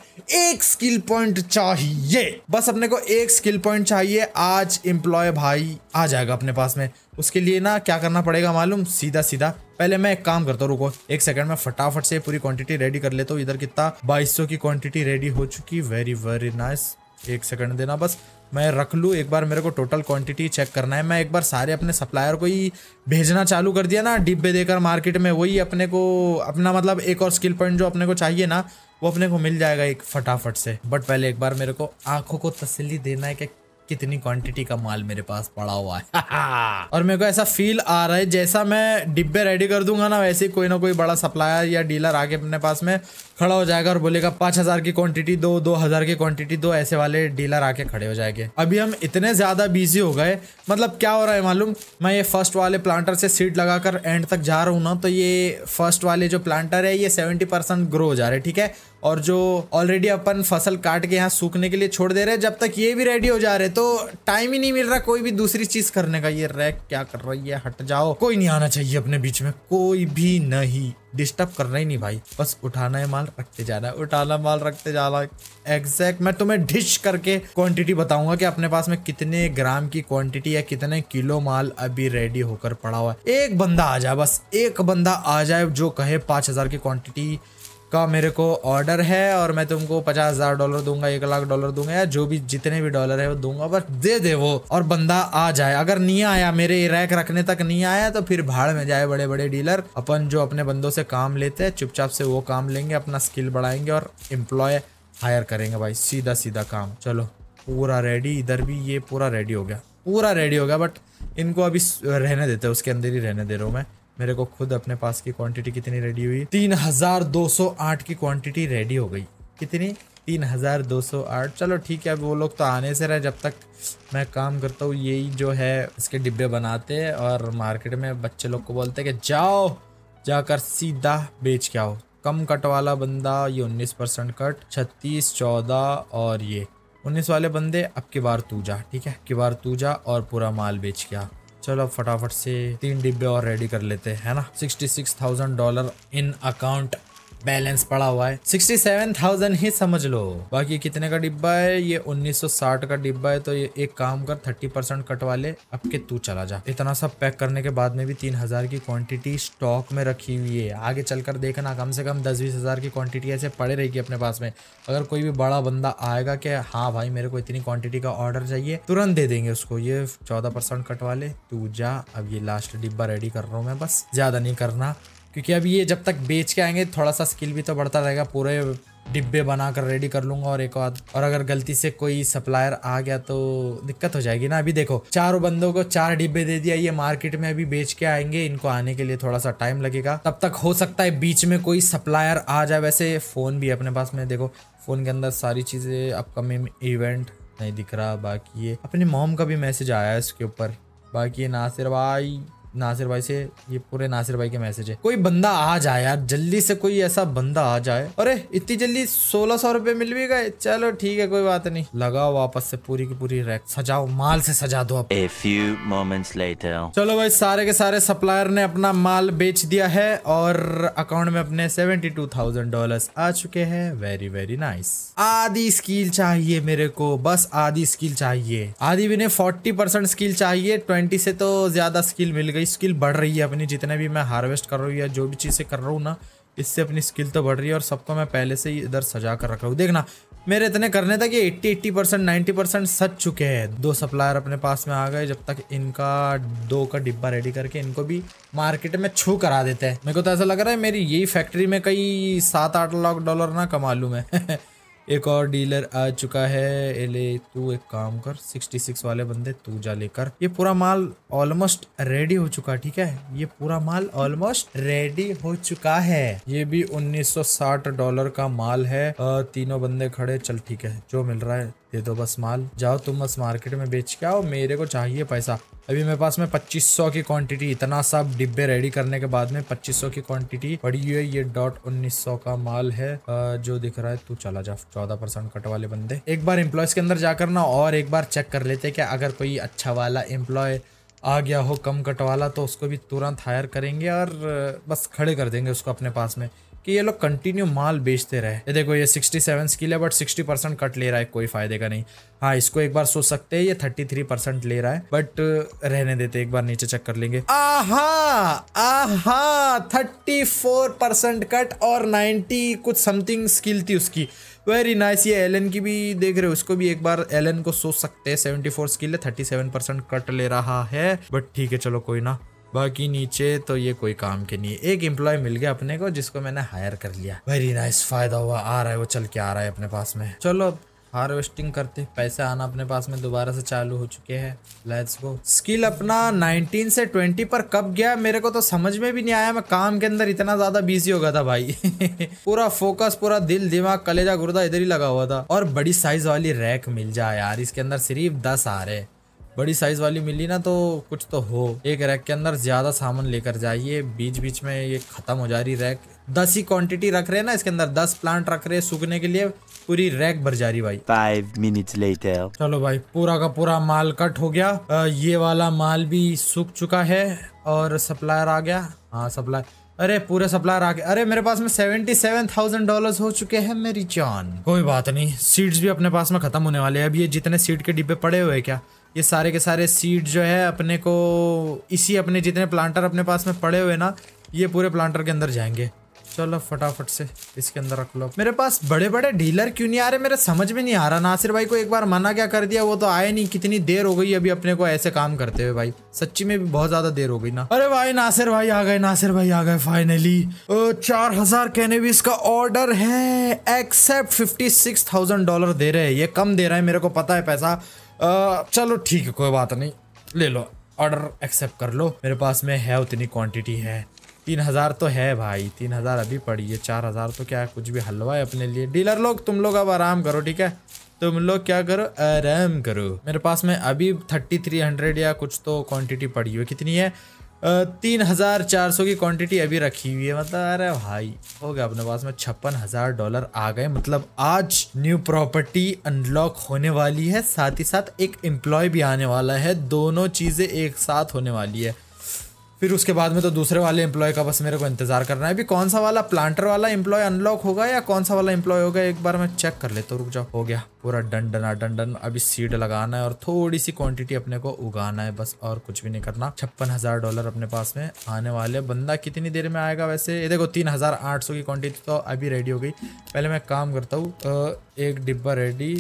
एक स्किल पॉइंट चाहिए बस अपने को एक स्किल पॉइंट चाहिए आज एम्प्लॉय भाई आ जाएगा अपने पास में उसके लिए ना क्या करना पड़ेगा मालूम सीधा सीधा पहले मैं एक काम करता हूँ रुको एक सेकंड में फटाफट से पूरी क्वांटिटी रेडी कर लेता हूँ इधर कितना बाईस की क्वांटिटी रेडी हो चुकी वेरी वेरी नाइस एक सेकंड देना बस मैं रख लूँ एक बार मेरे को टोटल क्वांटिटी चेक करना है मैं एक बार सारे अपने सप्लायर को ही भेजना चालू कर दिया ना डिब्बे देकर मार्केट में वही अपने को अपना मतलब एक और स्किल पॉइंट जो अपने को चाहिए ना वो अपने को मिल जाएगा एक फटाफट से बट पहले एक बार मेरे को आंखों को तसली देना है कि कितनी क्वांटिटी का माल मेरे पास पड़ा हुआ है और मेरे को ऐसा फील आ रहा है जैसा मैं डिब्बे रेडी कर दूंगा ना वैसे कोई ना कोई बड़ा सप्लायर या डीलर आके अपने पास में खड़ा हो जाएगा और बोलेगा पांच हजार की क्वांटिटी दो दो हजार की क्वांटिटी दो ऐसे वाले डीलर आके खड़े हो जाएंगे अभी हम इतने ज्यादा बिजी हो गए मतलब क्या हो रहा है मालूम मैं ये फर्स्ट वाले प्लांटर से सीट लगाकर एंड तक जा रहा हूँ ना तो ये फर्स्ट वाले जो प्लांटर है ये सेवेंटी ग्रो हो जा रहे ठीक है और जो ऑलरेडी अपन फसल काट के यहाँ सूखने के लिए छोड़ दे रहे हैं जब तक ये भी रेडी हो जा रहे तो टाइम ही नहीं मिल रहा कोई भी दूसरी चीज करने का ये रैक क्या कर रही है हट जाओ कोई नहीं आना चाहिए अपने बीच में कोई भी नहीं डिस्टर्ब करना ही नहीं भाई बस उठाना है माल रखते जाना है उठाना माल रखते जाना है एग्जैक्ट मैं तुम्हें डिश करके क्वांटिटी बताऊंगा कि अपने पास में कितने ग्राम की क्वांटिटी या कितने किलो माल अभी रेडी होकर पड़ा हुआ है एक बंदा आ जाए बस एक बंदा आ जाए जो कहे पांच हजार की क्वांटिटी का मेरे को ऑर्डर है और मैं तुमको पचास हजार डॉलर दूंगा एक लाख डॉलर दूंगा या जो भी जितने भी डॉलर है वो दूंगा बस दे दे वो और बंदा आ जाए अगर नहीं आया मेरे रैक रखने तक नहीं आया तो फिर भाड़ में जाए बड़े बड़े डीलर अपन जो अपने बंदों से काम लेते हैं चुपचाप से वो काम लेंगे अपना स्किल बढ़ाएंगे और एम्प्लॉय हायर करेंगे भाई सीधा सीधा काम चलो पूरा रेडी इधर भी ये पूरा रेडी हो गया पूरा रेडी हो गया बट इनको अभी रहने देते हैं उसके अंदर ही रहने दे रहा हूँ मैं मेरे को खुद अपने पास की क्वांटिटी कितनी रेडी हुई तीन हजार दो सौ आठ की क्वांटिटी रेडी हो गई कितनी तीन हजार दो सौ आठ चलो ठीक है अब वो लोग तो आने से रहे जब तक मैं काम करता हूँ यही जो है इसके डिब्बे बनाते हैं और मार्केट में बच्चे लोग को बोलते हैं कि जाओ जाकर सीधा बेच के आओ कम कट वाला बंदा ये उन्नीस परसेंट कट छत्तीस चौदह और ये उन्नीस वाले बंदे अब की बार तू जा ठीक है अब की बार तू जा और पूरा माल बेच के आ चलो फटाफट से तीन डिब्बे और रेडी कर लेते हैं ना sixty six thousand dollar in account balance पड़ा हुआ है सिक्सटी सेवन थाउजेंड ही समझ लो बाकी कितने का डिब्बा है ये उन्नीस सौ साठ का डिब्बा है तो ये एक काम कर थर्टी परसेंट कटवा ले अब के तू चला जा इतना सब पैक करने के बाद में भी तीन हजार की क्वांटिटी स्टॉक में रखी हुई है आगे चलकर देखना कम से कम दस बीस हजार की क्वांटिटी ऐसे पड़े रहेगी अपने पास में अगर कोई भी बड़ा बंदा आएगा कि हाँ भाई मेरे को इतनी क्वांटिटी का ऑर्डर चाहिए तुरंत दे देंगे उसको ये चौदह परसेंट कटवा ले तू जा अब ये लास्ट डिब्बा रेडी कर रहा हूँ मैं बस ज्यादा नहीं करना क्योंकि अब ये जब तक बेच के आएंगे थोड़ा सा स्किल भी तो बढ़ता रहेगा पूरे डिब्बे बना कर रेडी कर लूंगा और एक बात और अगर गलती से कोई सप्लायर आ गया तो दिक्कत हो जाएगी ना अभी देखो चारों बंदों को चार डिब्बे दे दिया ये मार्केट में अभी बेच के आएंगे इनको आने के लिए थोड़ा सा टाइम लगेगा तब तक हो सकता है बीच में कोई सप्लायर आ जाए वैसे फ़ोन भी अपने पास में देखो फ़ोन के अंदर सारी चीज़ें अपकमिंग इवेंट नहीं दिख रहा बाकी ये अपने मॉम का भी मैसेज आया है इसके ऊपर बाकी ये नासिर भाई नासिर भाई से ये पूरे नासिर भाई के मैसेज है कोई बंदा आ जाए यार जल्दी से कोई ऐसा बंदा आ जाए अरे इतनी जल्दी सोलह सौ रुपए मिल भी गए चलो ठीक है कोई बात नहीं लगाओ वापस से पूरी की पूरी रैक सजाओ माल से सजा दो अब चलो भाई सारे के सारे सप्लायर ने अपना माल बेच दिया है और अकाउंट में अपने सेवेंटी टू थाउजेंड डॉलर आ चुके हैं वेरी वेरी नाइस आधी स्किल चाहिए मेरे को बस आधी स्किल चाहिए आधी भी ने फोर्टी परसेंट स्किल चाहिए ट्वेंटी से तो ज्यादा स्किल मिल गई स्किल बढ़ रही है अपनी जितने भी मैं हार्वेस्ट कर रहा हूँ या जो भी चीज़ें कर रहा हूँ ना इससे अपनी स्किल तो बढ़ रही है और सबको मैं पहले से ही इधर सजा कर रख रहा हूँ देखना मेरे इतने करने था कि 80 80 परसेंट नाइन्टी परसेंट सच चुके हैं दो सप्लायर अपने पास में आ गए जब तक इनका दो का डिब्बा रेडी करके इनको भी मार्केट में छू करा देते हैं मेरे को तो ऐसा लग रहा है मेरी यही फैक्ट्री में कई सात आठ लाख डॉलर ना कमा लूँ मैं एक और डीलर आ चुका है ले तू एक काम कर 66 वाले बंदे तू जा लेकर ये पूरा माल ऑलमोस्ट रेडी हो चुका ठीक है ये पूरा माल ऑलमोस्ट रेडी हो चुका है ये भी 1960 डॉलर का माल है तीनों बंदे खड़े चल ठीक है जो मिल रहा है दे दो बस माल जाओ तुम बस मार्केट में बेच के आओ मेरे को चाहिए पैसा अभी मेरे पास में 2500 की क्वांटिटी इतना सब डिब्बे रेडी करने के बाद में 2500 की क्वांटिटी पड़ी हुई है ये डॉट 1900 का माल है जो दिख रहा है तू चला जा चौदह परसेंट कट वाले बंदे एक बार एम्प्लॉयज के अंदर जाकर ना और एक बार चेक कर लेते कि अगर कोई अच्छा वाला एम्प्लॉय आ गया हो कम कट वाला तो उसको भी तुरंत हायर करेंगे और बस खड़े कर देंगे उसको अपने पास में कि ये लोग कंटिन्यू माल बेचते रहे ये देखो ये 67 सेवन स्किल है बट 60 परसेंट कट ले रहा है कोई फायदे का नहीं हाँ इसको एक बार सोच सकते हैं ये 33 परसेंट ले रहा है बट रहने देते एक बार नीचे चेक कर लेंगे आहा आहा 34 परसेंट कट और 90 कुछ समथिंग स्किल थी उसकी वेरी नाइस ये एलन की भी देख रहे हो उसको भी एक बार एलन को सोच सकते हैं 74 स्किल है 37 परसेंट कट ले रहा है बट ठीक है चलो कोई ना बाकी नीचे तो ये कोई काम के नहीं एक एम्प्लॉय मिल गया अपने को जिसको मैंने हायर कर लिया वेरी नाइस फायदा हुआ आ रहा है वो चल के आ रहा है अपने पास में चलो हार्वेस्टिंग करते पैसे आना अपने पास में दोबारा से चालू हो चुके हैं लेट्स गो स्किल अपना 19 से 20 पर कब गया मेरे को तो समझ में भी नहीं आया मैं काम के अंदर इतना ज्यादा बिजी हो गया था भाई पूरा फोकस पूरा दिल दिमाग कलेजा गुर्दा इधर ही लगा हुआ था और बड़ी साइज वाली रैक मिल जाए यार इसके अंदर सिर्फ दस आ रहे बड़ी साइज वाली मिली ना तो कुछ तो हो एक रैक के अंदर ज्यादा सामान लेकर जाइए बीच बीच में ये खत्म हो जा रही रैक दस ही क्वांटिटी रख रहे हैं ना इसके अंदर दस प्लांट रख रहे हैं सूखने के लिए पूरी रैक भर जा रही भाई फाइव मिनट लेटर चलो भाई पूरा का पूरा माल कट हो गया आ, ये वाला माल भी सूख चुका है और सप्लायर आ गया हाँ सप्लायर अरे पूरे सप्लायर आके अरे मेरे पास में सेवेंटी सेवन थाउजेंड डॉलर हो चुके हैं मेरी जान कोई बात नहीं सीड्स भी अपने पास में खत्म होने वाले हैं अब ये जितने सीड के डिब्बे पड़े हुए क्या ये सारे के सारे सीड जो है अपने को इसी अपने जितने प्लांटर अपने पास में पड़े हुए ना ये पूरे प्लांटर के अंदर जाएंगे चलो फटाफट से इसके अंदर रख लो मेरे पास बड़े बड़े डीलर क्यों नहीं आ रहे मेरे समझ में नहीं आ रहा नासिर भाई को एक बार मना क्या कर दिया वो तो आए नहीं कितनी देर हो गई अभी अपने को ऐसे काम करते हुए भाई सच्ची में भी बहुत ज्यादा देर हो गई ना अरे भाई नासिर भाई आ गए नासिर भाई आ गए फाइनली चार हजार कहने भी इसका ऑर्डर है accept fifty six thousand dollar दे रहे है ये कम दे रहा है मेरे को पता है पैसा आ, चलो ठीक है कोई बात नहीं ले लो ऑर्डर एक्सेप्ट कर लो मेरे पास में है उतनी क्वांटिटी है तीन हज़ार तो है भाई तीन हज़ार अभी पड़ी है चार हज़ार तो क्या है कुछ भी हलवा है अपने लिए डीलर लोग तुम लोग अब आराम करो ठीक है तुम लोग क्या करो आराम करो मेरे पास में अभी थर्टी थ्री हंड्रेड या कुछ तो क्वांटिटी पड़ी हुई कितनी है तीन हज़ार चार सौ की क्वांटिटी अभी रखी हुई है मतलब अरे भाई हो गया अपने पास में छप्पन हज़ार डॉलर आ गए मतलब आज न्यू प्रॉपर्टी अनलॉक होने वाली है साथ ही साथ एक एम्प्लॉय भी आने वाला है दोनों चीज़ें एक साथ होने वाली है फिर उसके बाद में तो दूसरे वाले एम्प्लॉय का बस मेरे को इंतज़ार करना है अभी कौन सा वाला प्लांटर वाला एम्प्लॉय अनलॉक होगा या कौन सा वाला एम्प्लॉय होगा एक बार मैं चेक कर लेता तो हूँ रुक जाओ हो गया पूरा डंडना डंडन अभी सीड लगाना है और थोड़ी सी क्वांटिटी अपने को उगाना है बस और कुछ भी नहीं करना छप्पन हजार डॉलर अपने पास में आने वाले बंदा कितनी देर में आएगा वैसे ये देखो तीन हजार आठ सौ की क्वान्टिटी तो अभी रेडी हो गई पहले मैं काम करता हूँ एक डिब्बा रेडी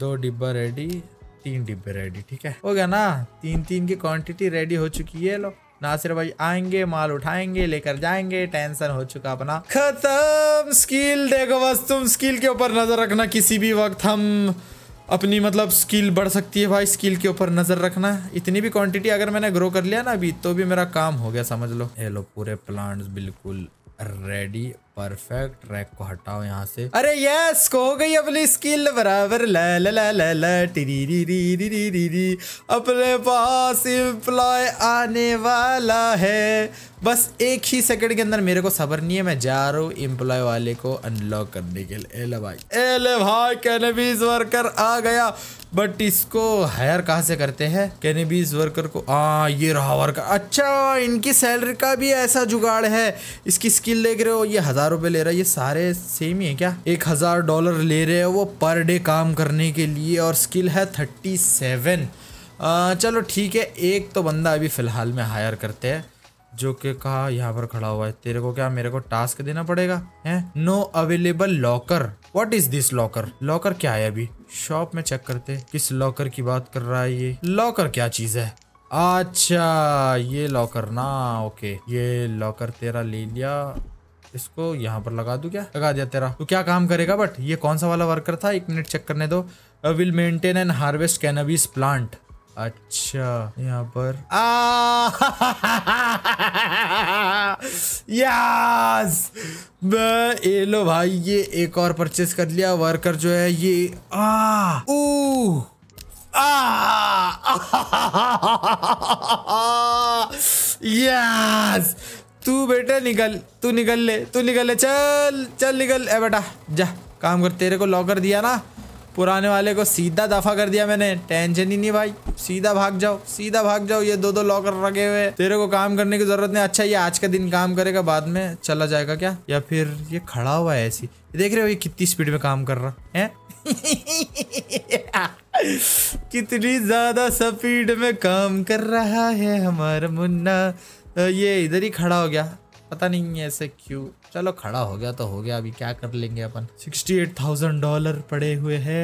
दो डिब्बा रेडी तीन डिब्बे रेडी ठीक है हो गया ना तीन तीन की क्वांटिटी रेडी हो चुकी है लो नासिर भाई आएंगे माल उठाएंगे लेकर जाएंगे टेंशन हो चुका अपना खत्म स्किल देखो बस तुम स्किल के ऊपर नजर रखना किसी भी वक्त हम अपनी मतलब स्किल बढ़ सकती है भाई स्किल के ऊपर नज़र रखना इतनी भी क्वांटिटी अगर मैंने ग्रो कर लिया ना अभी तो भी मेरा काम हो गया समझ लो ये लो पूरे प्लांट्स बिल्कुल रेडी परफेक्ट ट्रैक को हटाओ यहाँ से अरे यस को हो गई अपनी स्किल बराबर अपने पास इम्प्लॉय आने वाला है बस एक ही सेकंड के अंदर मेरे को सबर नहीं है मैं जा रहा हूँ इम्प्लॉय वाले को अनलॉक करने के लिए एले भाई एले भाई कैनबीज वर्कर आ गया बट इसको हायर कहाँ से करते हैं कैनिबीज वर्कर को हाँ ये रहा वर्कर अच्छा इनकी सैलरी का भी ऐसा जुगाड़ है इसकी स्किल देख रहे हो ये हज़ार रुपये ले रहा है ये सारे सेम ही है क्या एक हज़ार डॉलर ले रहे हो वो पर डे काम करने के लिए और स्किल है थर्टी सेवन चलो ठीक है एक तो बंदा अभी फ़िलहाल में हायर करते हैं जो के कहा यहाँ पर खड़ा हुआ है तेरे को क्या मेरे को टास्क देना पड़ेगा है no available locker what is this locker locker क्या है अभी शॉप में चेक करते किस लॉकर की बात कर रहा है ये लॉकर क्या चीज है अच्छा ये लॉकर ना ओके ये लॉकर तेरा ले लिया इसको यहाँ पर लगा दू क्या लगा दिया तेरा तो क्या काम करेगा बट ये कौन सा वाला वर्कर था एक मिनट चेक करने दो will maintain and harvest cannabis plant अच्छा यहाँ पर यस ये लो भाई ये एक और परचेस कर लिया वर्कर जो है ये आ ओ यस तू बेटा निकल तू निकल ले तू निकल ले चल चल निकल ए बेटा जा काम कर तेरे को लॉकर दिया ना पुराने वाले को सीधा दफा कर दिया मैंने टेंशन ही नहीं भाई सीधा भाग जाओ सीधा भाग जाओ ये दो दो लॉकर रखे हुए तेरे को काम करने की जरूरत नहीं अच्छा ये आज का दिन काम करेगा बाद में चला जाएगा क्या या फिर ये खड़ा हुआ है ऐसी देख रहे हो ये कितनी स्पीड में काम कर रहा है कितनी ज्यादा स्पीड में काम कर रहा है हमारा मुन्ना ये इधर ही खड़ा हो गया पता नहीं ऐसे क्यों चलो खड़ा हो गया तो हो गया अभी क्या कर लेंगे अपन सिक्सटी एट थाउजेंड डॉलर पड़े हुए है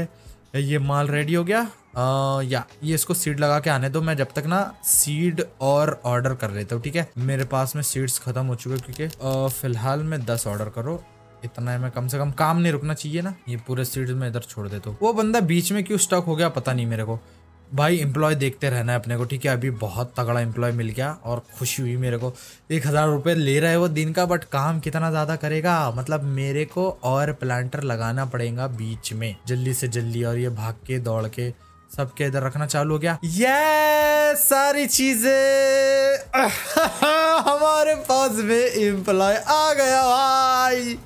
ये माल रेडी हो गया आ, या ये इसको सीड लगा के आने दो मैं जब तक ना सीड और ऑर्डर कर लेता हूँ ठीक है मेरे पास में सीड्स खत्म हो चुके क्योंकि फिलहाल मैं दस ऑर्डर करो इतना है मैं कम से कम काम नहीं रुकना चाहिए ना ये पूरे सीड्स में इधर छोड़ देता हूँ वो बंदा बीच में क्यों स्टक हो गया पता नहीं मेरे को भाई एम्प्लॉय देखते रहना है अपने को ठीक है अभी बहुत तगड़ा एम्प्लॉय मिल गया और खुशी हुई मेरे को एक हज़ार रुपये ले रहा है वो दिन का बट काम कितना ज़्यादा करेगा मतलब मेरे को और प्लांटर लगाना पड़ेगा बीच में जल्दी से जल्दी और ये भाग के दौड़ के सबके इधर रखना चालू हो गया ये सारी चीजें हमारे पास में एम्प्लॉय आ गया भाई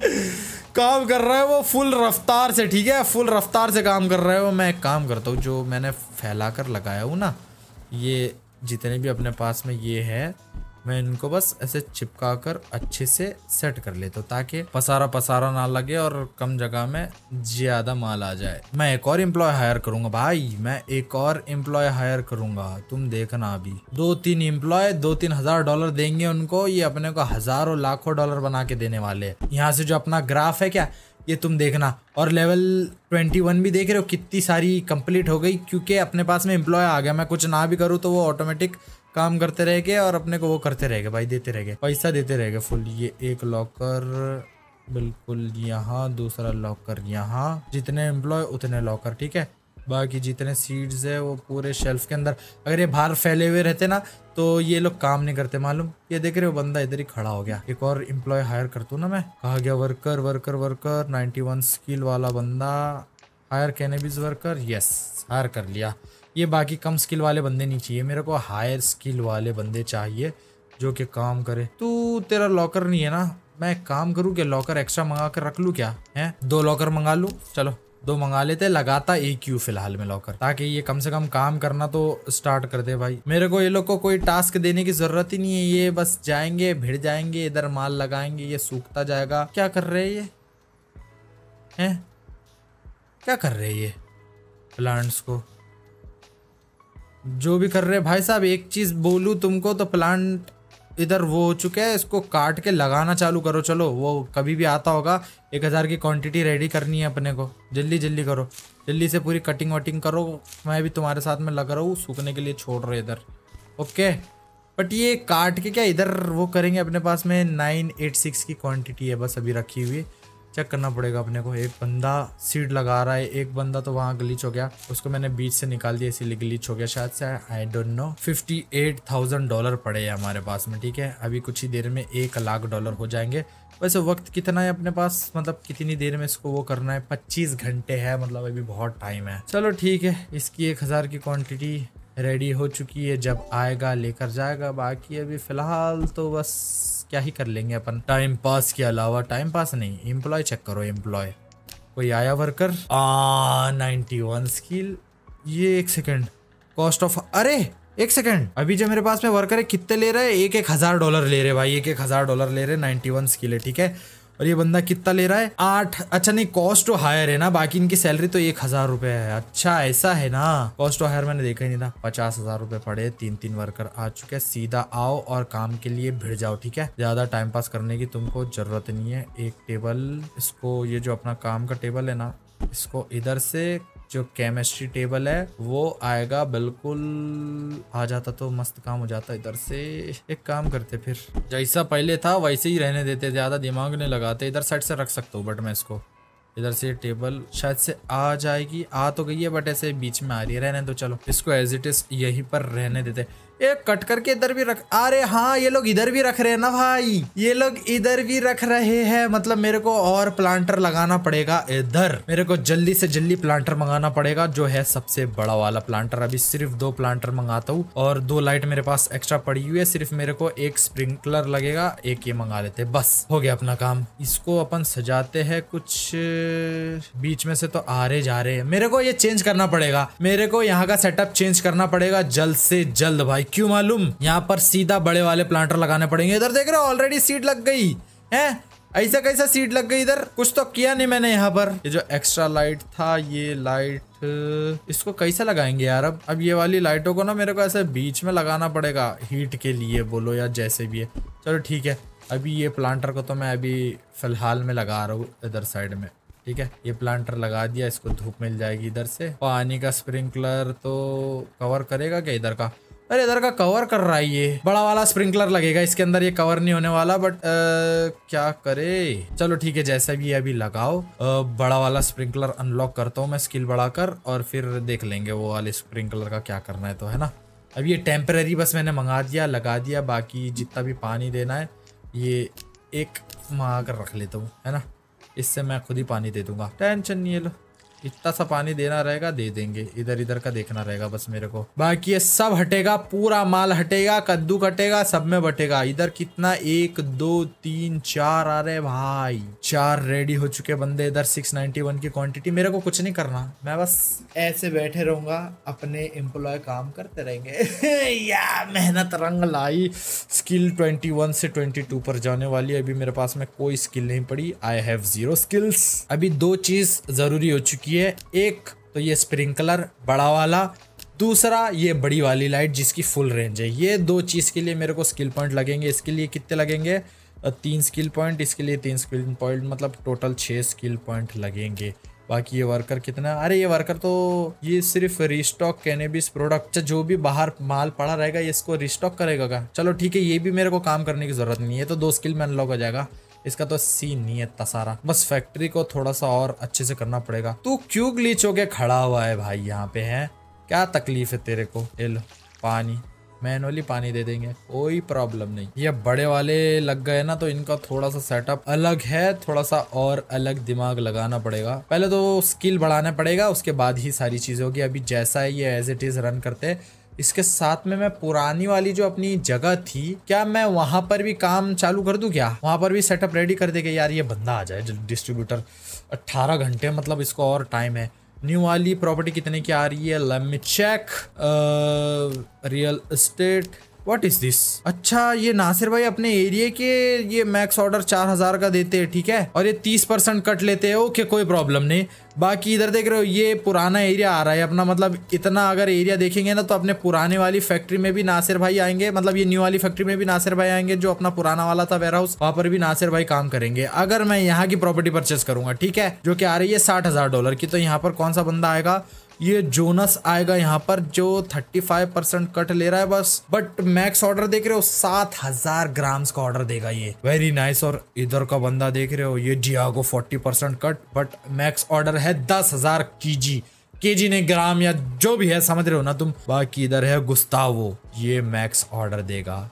काम कर रहा है वो फुल रफ्तार से ठीक है फुल रफ्तार से काम कर रहा है वो मैं एक काम करता हूँ जो मैंने फैला कर लगाया हूँ ना ये जितने भी अपने पास में ये है मैं इनको बस ऐसे चिपका कर अच्छे से सेट कर लेता हूँ ताकि पसारा पसारा ना लगे और कम जगह में ज्यादा माल आ जाए मैं एक और इम्प्लॉय हायर करूंगा भाई मैं एक और इम्प्लॉय हायर करूंगा तुम देखना अभी दो तीन इम्प्लॉय दो तीन हजार डॉलर देंगे उनको ये अपने को हजारों लाखों डॉलर बना के देने वाले यहाँ से जो अपना ग्राफ है क्या ये तुम देखना और लेवल 21 भी देख रहे हो कितनी सारी कंप्लीट हो गई क्योंकि अपने पास में इम्प्लॉय आ गया मैं कुछ ना भी करूँ तो वो ऑटोमेटिक काम करते रह गए और अपने को वो करते रह गए भाई देते रह गए पैसा देते रह गए फुल ये एक लॉकर बिल्कुल यहाँ दूसरा लॉकर यहाँ जितने एम्प्लॉय उतने लॉकर ठीक है बाकी जितने सीड्स है वो पूरे शेल्फ के अंदर अगर ये बाहर फैले हुए रहते ना तो ये लोग काम नहीं करते मालूम ये देख रहे हो बंदा इधर ही खड़ा हो गया एक और एम्प्लॉय हायर कर दू ना मैं कहा गया वर्कर वर्कर वर्कर 91 स्किल वाला बंदा hire cannabis worker yes hire कर लिया ये बाकी कम स्किल वाले बंदे नहीं चाहिए मेरे को हायर स्किल वाले बंदे चाहिए जो कि काम करे तू तेरा लॉकर नहीं है ना मैं काम करूँ क्या लॉकर एक्स्ट्रा मंगा कर रख लूँ क्या है दो लॉकर मंगा लूँ चलो दो मंगा लेते लगाता एक यू फिलहाल में लॉकर ताकि ये कम से कम काम करना तो स्टार्ट कर दे भाई मेरे को ये लोग को कोई टास्क देने की जरूरत ही नहीं है ये बस जाएंगे भिड़ जाएंगे इधर माल लगाएंगे ये सूखता जाएगा क्या कर रहे ये हैं क्या कर रहे ये प्लांट्स को जो भी कर रहे भाई साहब एक चीज़ बोलूँ तुमको तो प्लांट इधर वो हो चुका है इसको काट के लगाना चालू करो चलो वो कभी भी आता होगा एक हज़ार की क्वांटिटी रेडी करनी है अपने को जल्दी जल्दी करो जल्दी से पूरी कटिंग वटिंग करो मैं भी तुम्हारे साथ में लग रहा हूँ सूखने के लिए छोड़ रहे इधर ओके बट ये काट के क्या इधर वो करेंगे अपने पास में नाइन एट सिक्स की क्वांटिटी है बस अभी रखी हुई चेक करना पड़ेगा अपने को एक बंदा सीट लगा रहा है एक बंदा तो वहाँ ग्लिच हो गया उसको मैंने बीच से निकाल दिया इसीलिए ग्लिच हो गया शायद से I don't know fifty eight thousand dollar पड़े हैं हमारे पास में ठीक है अभी कुछ ही देर में एक लाख डॉलर हो जाएंगे वैसे वक्त कितना है अपने पास मतलब कितनी देर में इसको वो करना है पच्चीस घंटे है मतलब अभी बहुत टाइम है चलो ठीक है इसकी एक हज़ार की क्वान्टिटी रेडी हो चुकी है जब आएगा लेकर जाएगा बाकी अभी फ़िलहाल तो बस क्या ही कर लेंगे अपन टाइम पास के अलावा टाइम पास नहीं एम्प्लॉय चेक करो एम्प्लॉय कोई आया वर्कर आ नाइन्टी वन स्किल ये एक सेकेंड कॉस्ट ऑफ अरे एक सेकेंड अभी जो मेरे पास में वर्कर है कितने ले रहे हैं एक एक हजार डॉलर ले रहे भाई एक एक हजार डॉलर ले रहे नाइनटी वन स्किल है ठीक है और ये बंदा कितना ले रहा है आठ अच्छा नहीं कॉस्ट हायर तो है ना बाकी इनकी सैलरी तो एक हजार रुपए है अच्छा ऐसा है ना कॉस्ट हायर तो मैंने देखा ही नहीं था पचास हजार रुपए पड़े तीन तीन वर्कर आ चुके हैं सीधा आओ और काम के लिए भिड़ जाओ ठीक है ज्यादा टाइम पास करने की तुमको जरूरत नहीं है एक टेबल इसको ये जो अपना काम का टेबल है ना इसको इधर से जो केमिस्ट्री टेबल है वो आएगा बिल्कुल आ जाता तो मस्त काम हो जाता इधर से एक काम करते फिर जैसा पहले था वैसे ही रहने देते ज़्यादा दिमाग नहीं लगाते इधर साइड से रख सकता हूँ बट मैं इसको इधर से टेबल शायद से आ जाएगी आ तो गई है बट ऐसे बीच में आ रही है रहने दो चलो इसको एज इट इज यहीं पर रहने देते एक कट करके इधर भी रख अरे हाँ ये लोग इधर भी रख रहे हैं ना भाई ये लोग इधर भी रख रहे हैं मतलब मेरे को और प्लांटर लगाना पड़ेगा इधर मेरे को जल्दी से जल्दी प्लांटर मंगाना पड़ेगा जो है सबसे बड़ा वाला प्लांटर अभी सिर्फ दो प्लांटर मंगाता हूँ और दो लाइट मेरे पास एक्स्ट्रा पड़ी हुई है सिर्फ मेरे को एक स्प्रिंकलर लगेगा एक ये मंगा लेते बस हो गया अपना काम इसको अपन सजाते हैं कुछ बीच में से तो आ रहे जा रहे है मेरे को ये चेंज करना पड़ेगा मेरे को यहाँ का सेटअप चेंज करना पड़ेगा जल्द से जल्द भाई क्यों मालूम यहाँ पर सीधा बड़े वाले प्लांटर लगाने पड़ेंगे इधर देख रहे हो ऑलरेडी सीट लग गई है ऐसा कैसा सीट लग गई इधर कुछ तो किया नहीं मैंने यहाँ पर ये जो एक्स्ट्रा लाइट था ये लाइट इसको कैसे लगाएंगे यार अब अब ये वाली लाइटों को ना मेरे को ऐसे बीच में लगाना पड़ेगा हीट के लिए बोलो या जैसे भी है चलो ठीक है अभी ये प्लांटर को तो मैं अभी फिलहाल में लगा रहा हूँ इधर साइड में ठीक है ये प्लांटर लगा दिया इसको धूप मिल जाएगी इधर से पानी का स्प्रिंकलर तो कवर करेगा क्या इधर का अरे इधर का कवर कर रहा है ये बड़ा वाला स्प्रिंकलर लगेगा इसके अंदर ये कवर नहीं होने वाला बट आ, क्या करे चलो ठीक है जैसा भी अभी लगाओ आ, बड़ा वाला स्प्रिंकलर अनलॉक करता हूँ मैं स्किल बढ़ाकर और फिर देख लेंगे वो वाले स्प्रिंकलर का क्या करना है तो है ना अब ये टेम्परेरी बस मैंने मंगा दिया लगा दिया बाकी जितना भी पानी देना है ये एक मंगा कर रख लेता हूँ है ना इससे मैं खुद ही पानी दे दूंगा टेंशन नहीं है लो इतना सा पानी देना रहेगा दे देंगे इधर इधर का देखना रहेगा बस मेरे को बाकी ये सब हटेगा पूरा माल हटेगा कद्दू कटेगा सब में बटेगा इधर कितना एक दो तीन चार आ रहे भाई चार रेडी हो चुके बंदे इधर सिक्स नाइनटी वन की क्वांटिटी मेरे को कुछ नहीं करना मैं बस ऐसे बैठे रहूंगा अपने एम्प्लॉय काम करते रहेंगे या मेहनत रंग लाई स्किल ट्वेंटी वन से ट्वेंटी टू पर जाने वाली अभी मेरे पास में कोई स्किल नहीं पड़ी आई हैव जीरो स्किल्स अभी दो चीज जरूरी हो चुकी है एक तो ये स्प्रिंकलर बड़ा वाला दूसरा ये बड़ी वाली लाइट जिसकी फुल रेंज है ये दो चीज़ के लिए मेरे को स्किल पॉइंट लगेंगे इसके लिए कितने लगेंगे तीन स्किल पॉइंट इसके लिए तीन स्किल पॉइंट मतलब टोटल छः स्किल पॉइंट लगेंगे बाकी ये वर्कर कितना अरे ये वर्कर तो ये सिर्फ रिस्टॉक कैनेबिस प्रोडक्ट जो भी बाहर माल पड़ा रहेगा ये इसको रिस्टॉक करेगा का चलो ठीक है ये भी मेरे को काम करने की ज़रूरत नहीं है तो दो स्किल में अनलॉक हो जाएगा इसका तो सीन नहीं है इतना सारा बस फैक्ट्री को थोड़ा सा और अच्छे से करना पड़ेगा तू क्यों ग्लीच होके खड़ा हुआ है भाई यहाँ पे है क्या तकलीफ है तेरे को ये लो पानी मैनुअली पानी दे देंगे कोई प्रॉब्लम नहीं ये बड़े वाले लग गए ना तो इनका थोड़ा सा सेटअप अलग है थोड़ा सा और अलग दिमाग लगाना पड़ेगा पहले तो स्किल बढ़ाना पड़ेगा उसके बाद ही सारी चीज़ होगी अभी जैसा है ये एज इट इज़ रन करते इसके साथ में मैं पुरानी वाली जो अपनी जगह थी क्या मैं वहां पर भी काम चालू कर दूं क्या वहां पर भी सेटअप रेडी कर देगा यार ये बंदा आ जाए डिस्ट्रीब्यूटर अट्ठारह घंटे मतलब इसको और टाइम है न्यू वाली प्रॉपर्टी कितने की आ रही है let me check real estate what is this अच्छा ये नासिर भाई अपने एरिया के ये मैक्स ऑर्डर चार हजार का देते हैं ठीक है और ये तीस परसेंट कट लेते हैं ओके कोई प्रॉब्लम नहीं बाकी इधर देख रहे हो ये पुराना एरिया आ रहा है अपना मतलब इतना अगर एरिया देखेंगे ना तो अपने पुराने वाली फैक्ट्री में भी नासिर भाई आएंगे मतलब ये न्यू वाली फैक्ट्री में भी नासिर भाई आएंगे जो अपना पुराना वाला था वेयर हाउस वहां पर भी नासिर भाई काम करेंगे अगर मैं यहाँ की प्रॉपर्टी परचेस करूंगा ठीक है जो कि आ रही है साठ हजार डॉलर की तो यहाँ पर कौन सा बंदा आएगा ये जोनस आएगा यहाँ पर जो 35 परसेंट कट ले रहा है बस बट मैक्स ऑर्डर देख रहे हो सात हजार ग्राम्स का ऑर्डर देगा ये वेरी नाइस और इधर का बंदा देख रहे हो ये जियागो 40 percent cut but max order है दस हजार की जी के जी ने ग्राम या जो भी है समझ रहे हो ना तुम बाकी इधर है गुस्तावो ये मैक्स ऑर्डर देगा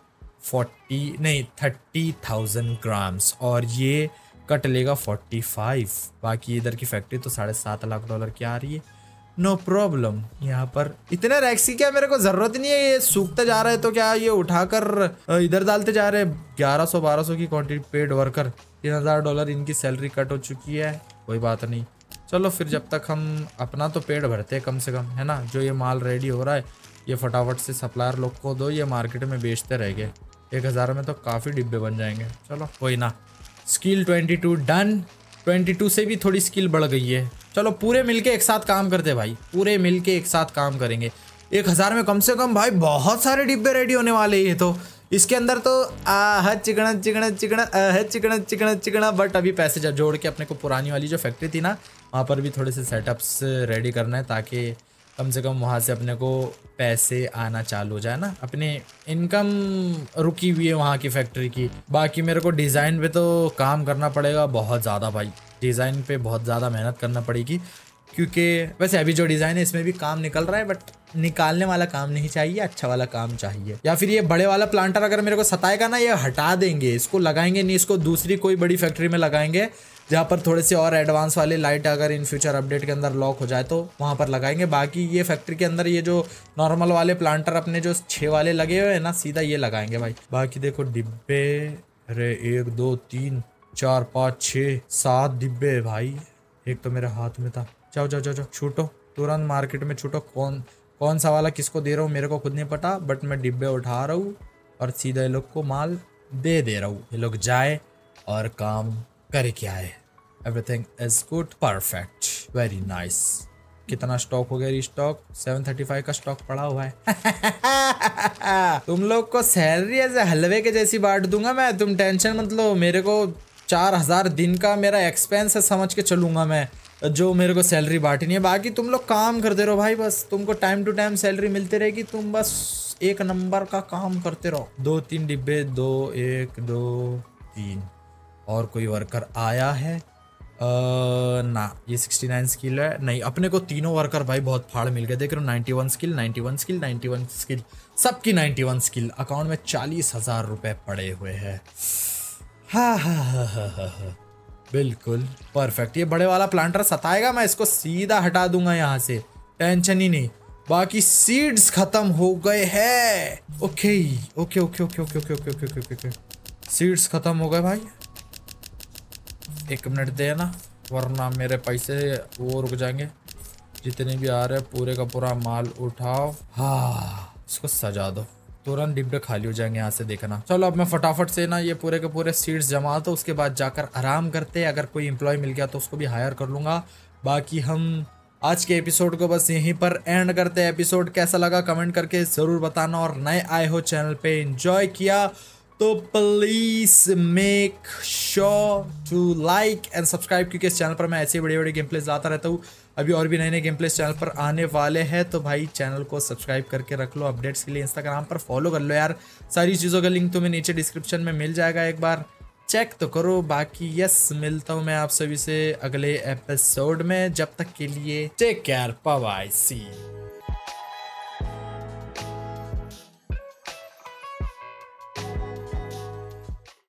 फोर्टी नहीं थर्टी थाउजेंड ग्राम्स और ये कट लेगा फोर्टी फाइव बाकी इधर की फैक्ट्री तो साढ़े सात लाख डॉलर की आ रही है नो प्रॉब्लम यहाँ पर इतने रैक्स की क्या मेरे को जरूरत नहीं है ये सूखते जा रहे हैं तो क्या ये उठाकर इधर डालते जा रहे हैं ग्यारह सौ बारह सौ की क्वान्टिटी पेड वर्कर तीन हजार डॉलर इनकी सैलरी कट हो चुकी है कोई बात नहीं चलो फिर जब तक हम अपना तो पेड़ भरते हैं कम से कम है ना जो ये माल रेडी हो रहा है ये फटाफट से सप्लायर लोग को दो ये मार्केट में बेचते रह गए एक हज़ार में तो काफ़ी डिब्बे बन जाएंगे चलो कोई ना skill twenty two done twenty two से भी थोड़ी स्किल बढ़ गई है चलो पूरे मिलके एक साथ काम करते भाई पूरे मिलके एक साथ काम करेंगे एक हज़ार में कम से कम भाई बहुत सारे डिब्बे रेडी होने वाले है तो इसके अंदर तो आह चिकना चिकना चिकना आह चिकना चिकना चिकना बट अभी पैसे जोड़ के अपने को पुरानी वाली जो फैक्ट्री थी ना वहाँ पर भी थोड़े से सेटअप्स रेडी करना है ताकि कम से कम वहाँ से अपने को पैसे आना चालू हो जाए ना अपने इनकम रुकी हुई है वहाँ की फैक्ट्री की बाकी मेरे को डिज़ाइन पे तो काम करना पड़ेगा बहुत ज़्यादा भाई डिज़ाइन पे बहुत ज़्यादा मेहनत करना पड़ेगी क्योंकि वैसे अभी जो डिज़ाइन है इसमें भी काम निकल रहा है बट निकालने वाला काम नहीं चाहिए अच्छा वाला काम चाहिए या फिर ये बड़े वाला प्लांटर अगर मेरे को सताएगा ना ये हटा देंगे इसको लगाएंगे नहीं इसको दूसरी कोई बड़ी फैक्ट्री में लगाएंगे जहाँ पर थोड़े से और एडवांस वाले लाइट अगर इन फ्यूचर अपडेट के अंदर लॉक हो जाए तो वहाँ पर लगाएंगे बाकी ये फैक्ट्री के अंदर ये जो नॉर्मल वाले प्लांटर अपने जो छः वाले लगे हुए हैं ना सीधा ये लगाएंगे भाई बाकी देखो डिब्बे अरे एक दो तीन चार पाँच छ सात डिब्बे भाई एक तो मेरे हाथ में था जाओ जाओ जाओ जाओ छूटो तुरंत मार्केट में छूटो कौन कौन सा वाला किसको दे रहा हूँ मेरे को खुद नहीं पता बट मैं डिब्बे उठा रहा हूँ और सीधा ये लोग को माल दे दे रहा हूँ ये लोग जाए और काम करके आए everything is good perfect very nice कितना स्टॉक हो गया restock seven thirty five का स्टॉक पड़ा हुआ है तुम लोग को सैलरी ऐसे हलवे के जैसी बांट दूंगा मैं तुम टेंशन मत लो मेरे को चार हज़ार दिन का मेरा एक्सपेंस है समझ के चलूँगा मैं जो मेरे को सैलरी बांटनी है बाकी तुम लोग काम करते रहो भाई बस तुमको टाइम टू टाइम सैलरी मिलती रहेगी तुम बस एक नंबर का काम करते रहो दो तीन डिब्बे दो एक दो तीन और कोई वर्कर आया है आ, ना ये सिक्सटी नाइन स्किल है नहीं अपने को तीनों वर्कर भाई बहुत फाड़ मिल गए देख रहे हो ninety one skill ninety one skill ninety one skill सबकी नाइन्टी वन स्किल अकाउंट में चालीस हज़ार रुपये पड़े हुए हैं बिल्कुल परफेक्ट ये बड़े वाला प्लांटर सताएगा मैं इसको सीधा हटा दूंगा यहाँ से टेंशन ही नहीं बाकी सीड्स खत्म हो गए हैं okay okay okay okay okay okay okay okay okay okay okay seeds खत्म हो गए भाई एक मिनट देना वरना मेरे पैसे वो रुक जाएंगे जितने भी आ रहे पूरे का पूरा माल उठाओ हाँ इसको सजा दो तुरंत डिब्बे खाली हो जाएंगे यहाँ से देखना चलो अब मैं फटाफट से ना ये पूरे के पूरे सीट्स जमा तो उसके बाद जाकर आराम करते अगर कोई इम्प्लॉय मिल गया तो उसको भी हायर कर लूँगा बाकी हम आज के एपिसोड को बस यहीं पर एंड करते हैं एपिसोड कैसा लगा कमेंट करके ज़रूर बताना और नए आए हो चैनल पे इंजॉय किया तो please make sure to like and subscribe क्योंकि इस चैनल पर मैं ऐसे बड़े बड़े गेम प्लेज लाता रहता हूँ अभी और भी नए नए गेम प्ले चैनल पर आने वाले हैं तो भाई चैनल को सब्सक्राइब करके रख लो अपडेट्स के लिए इंस्टाग्राम पर फॉलो कर लो यार सारी चीज़ों का लिंक तुम्हें तो नीचे डिस्क्रिप्शन में मिल जाएगा एक बार चेक तो करो बाकी यस मिलता हूँ मैं आप सभी से अगले एपिसोड में जब तक के लिए टेक केयर पवाई सी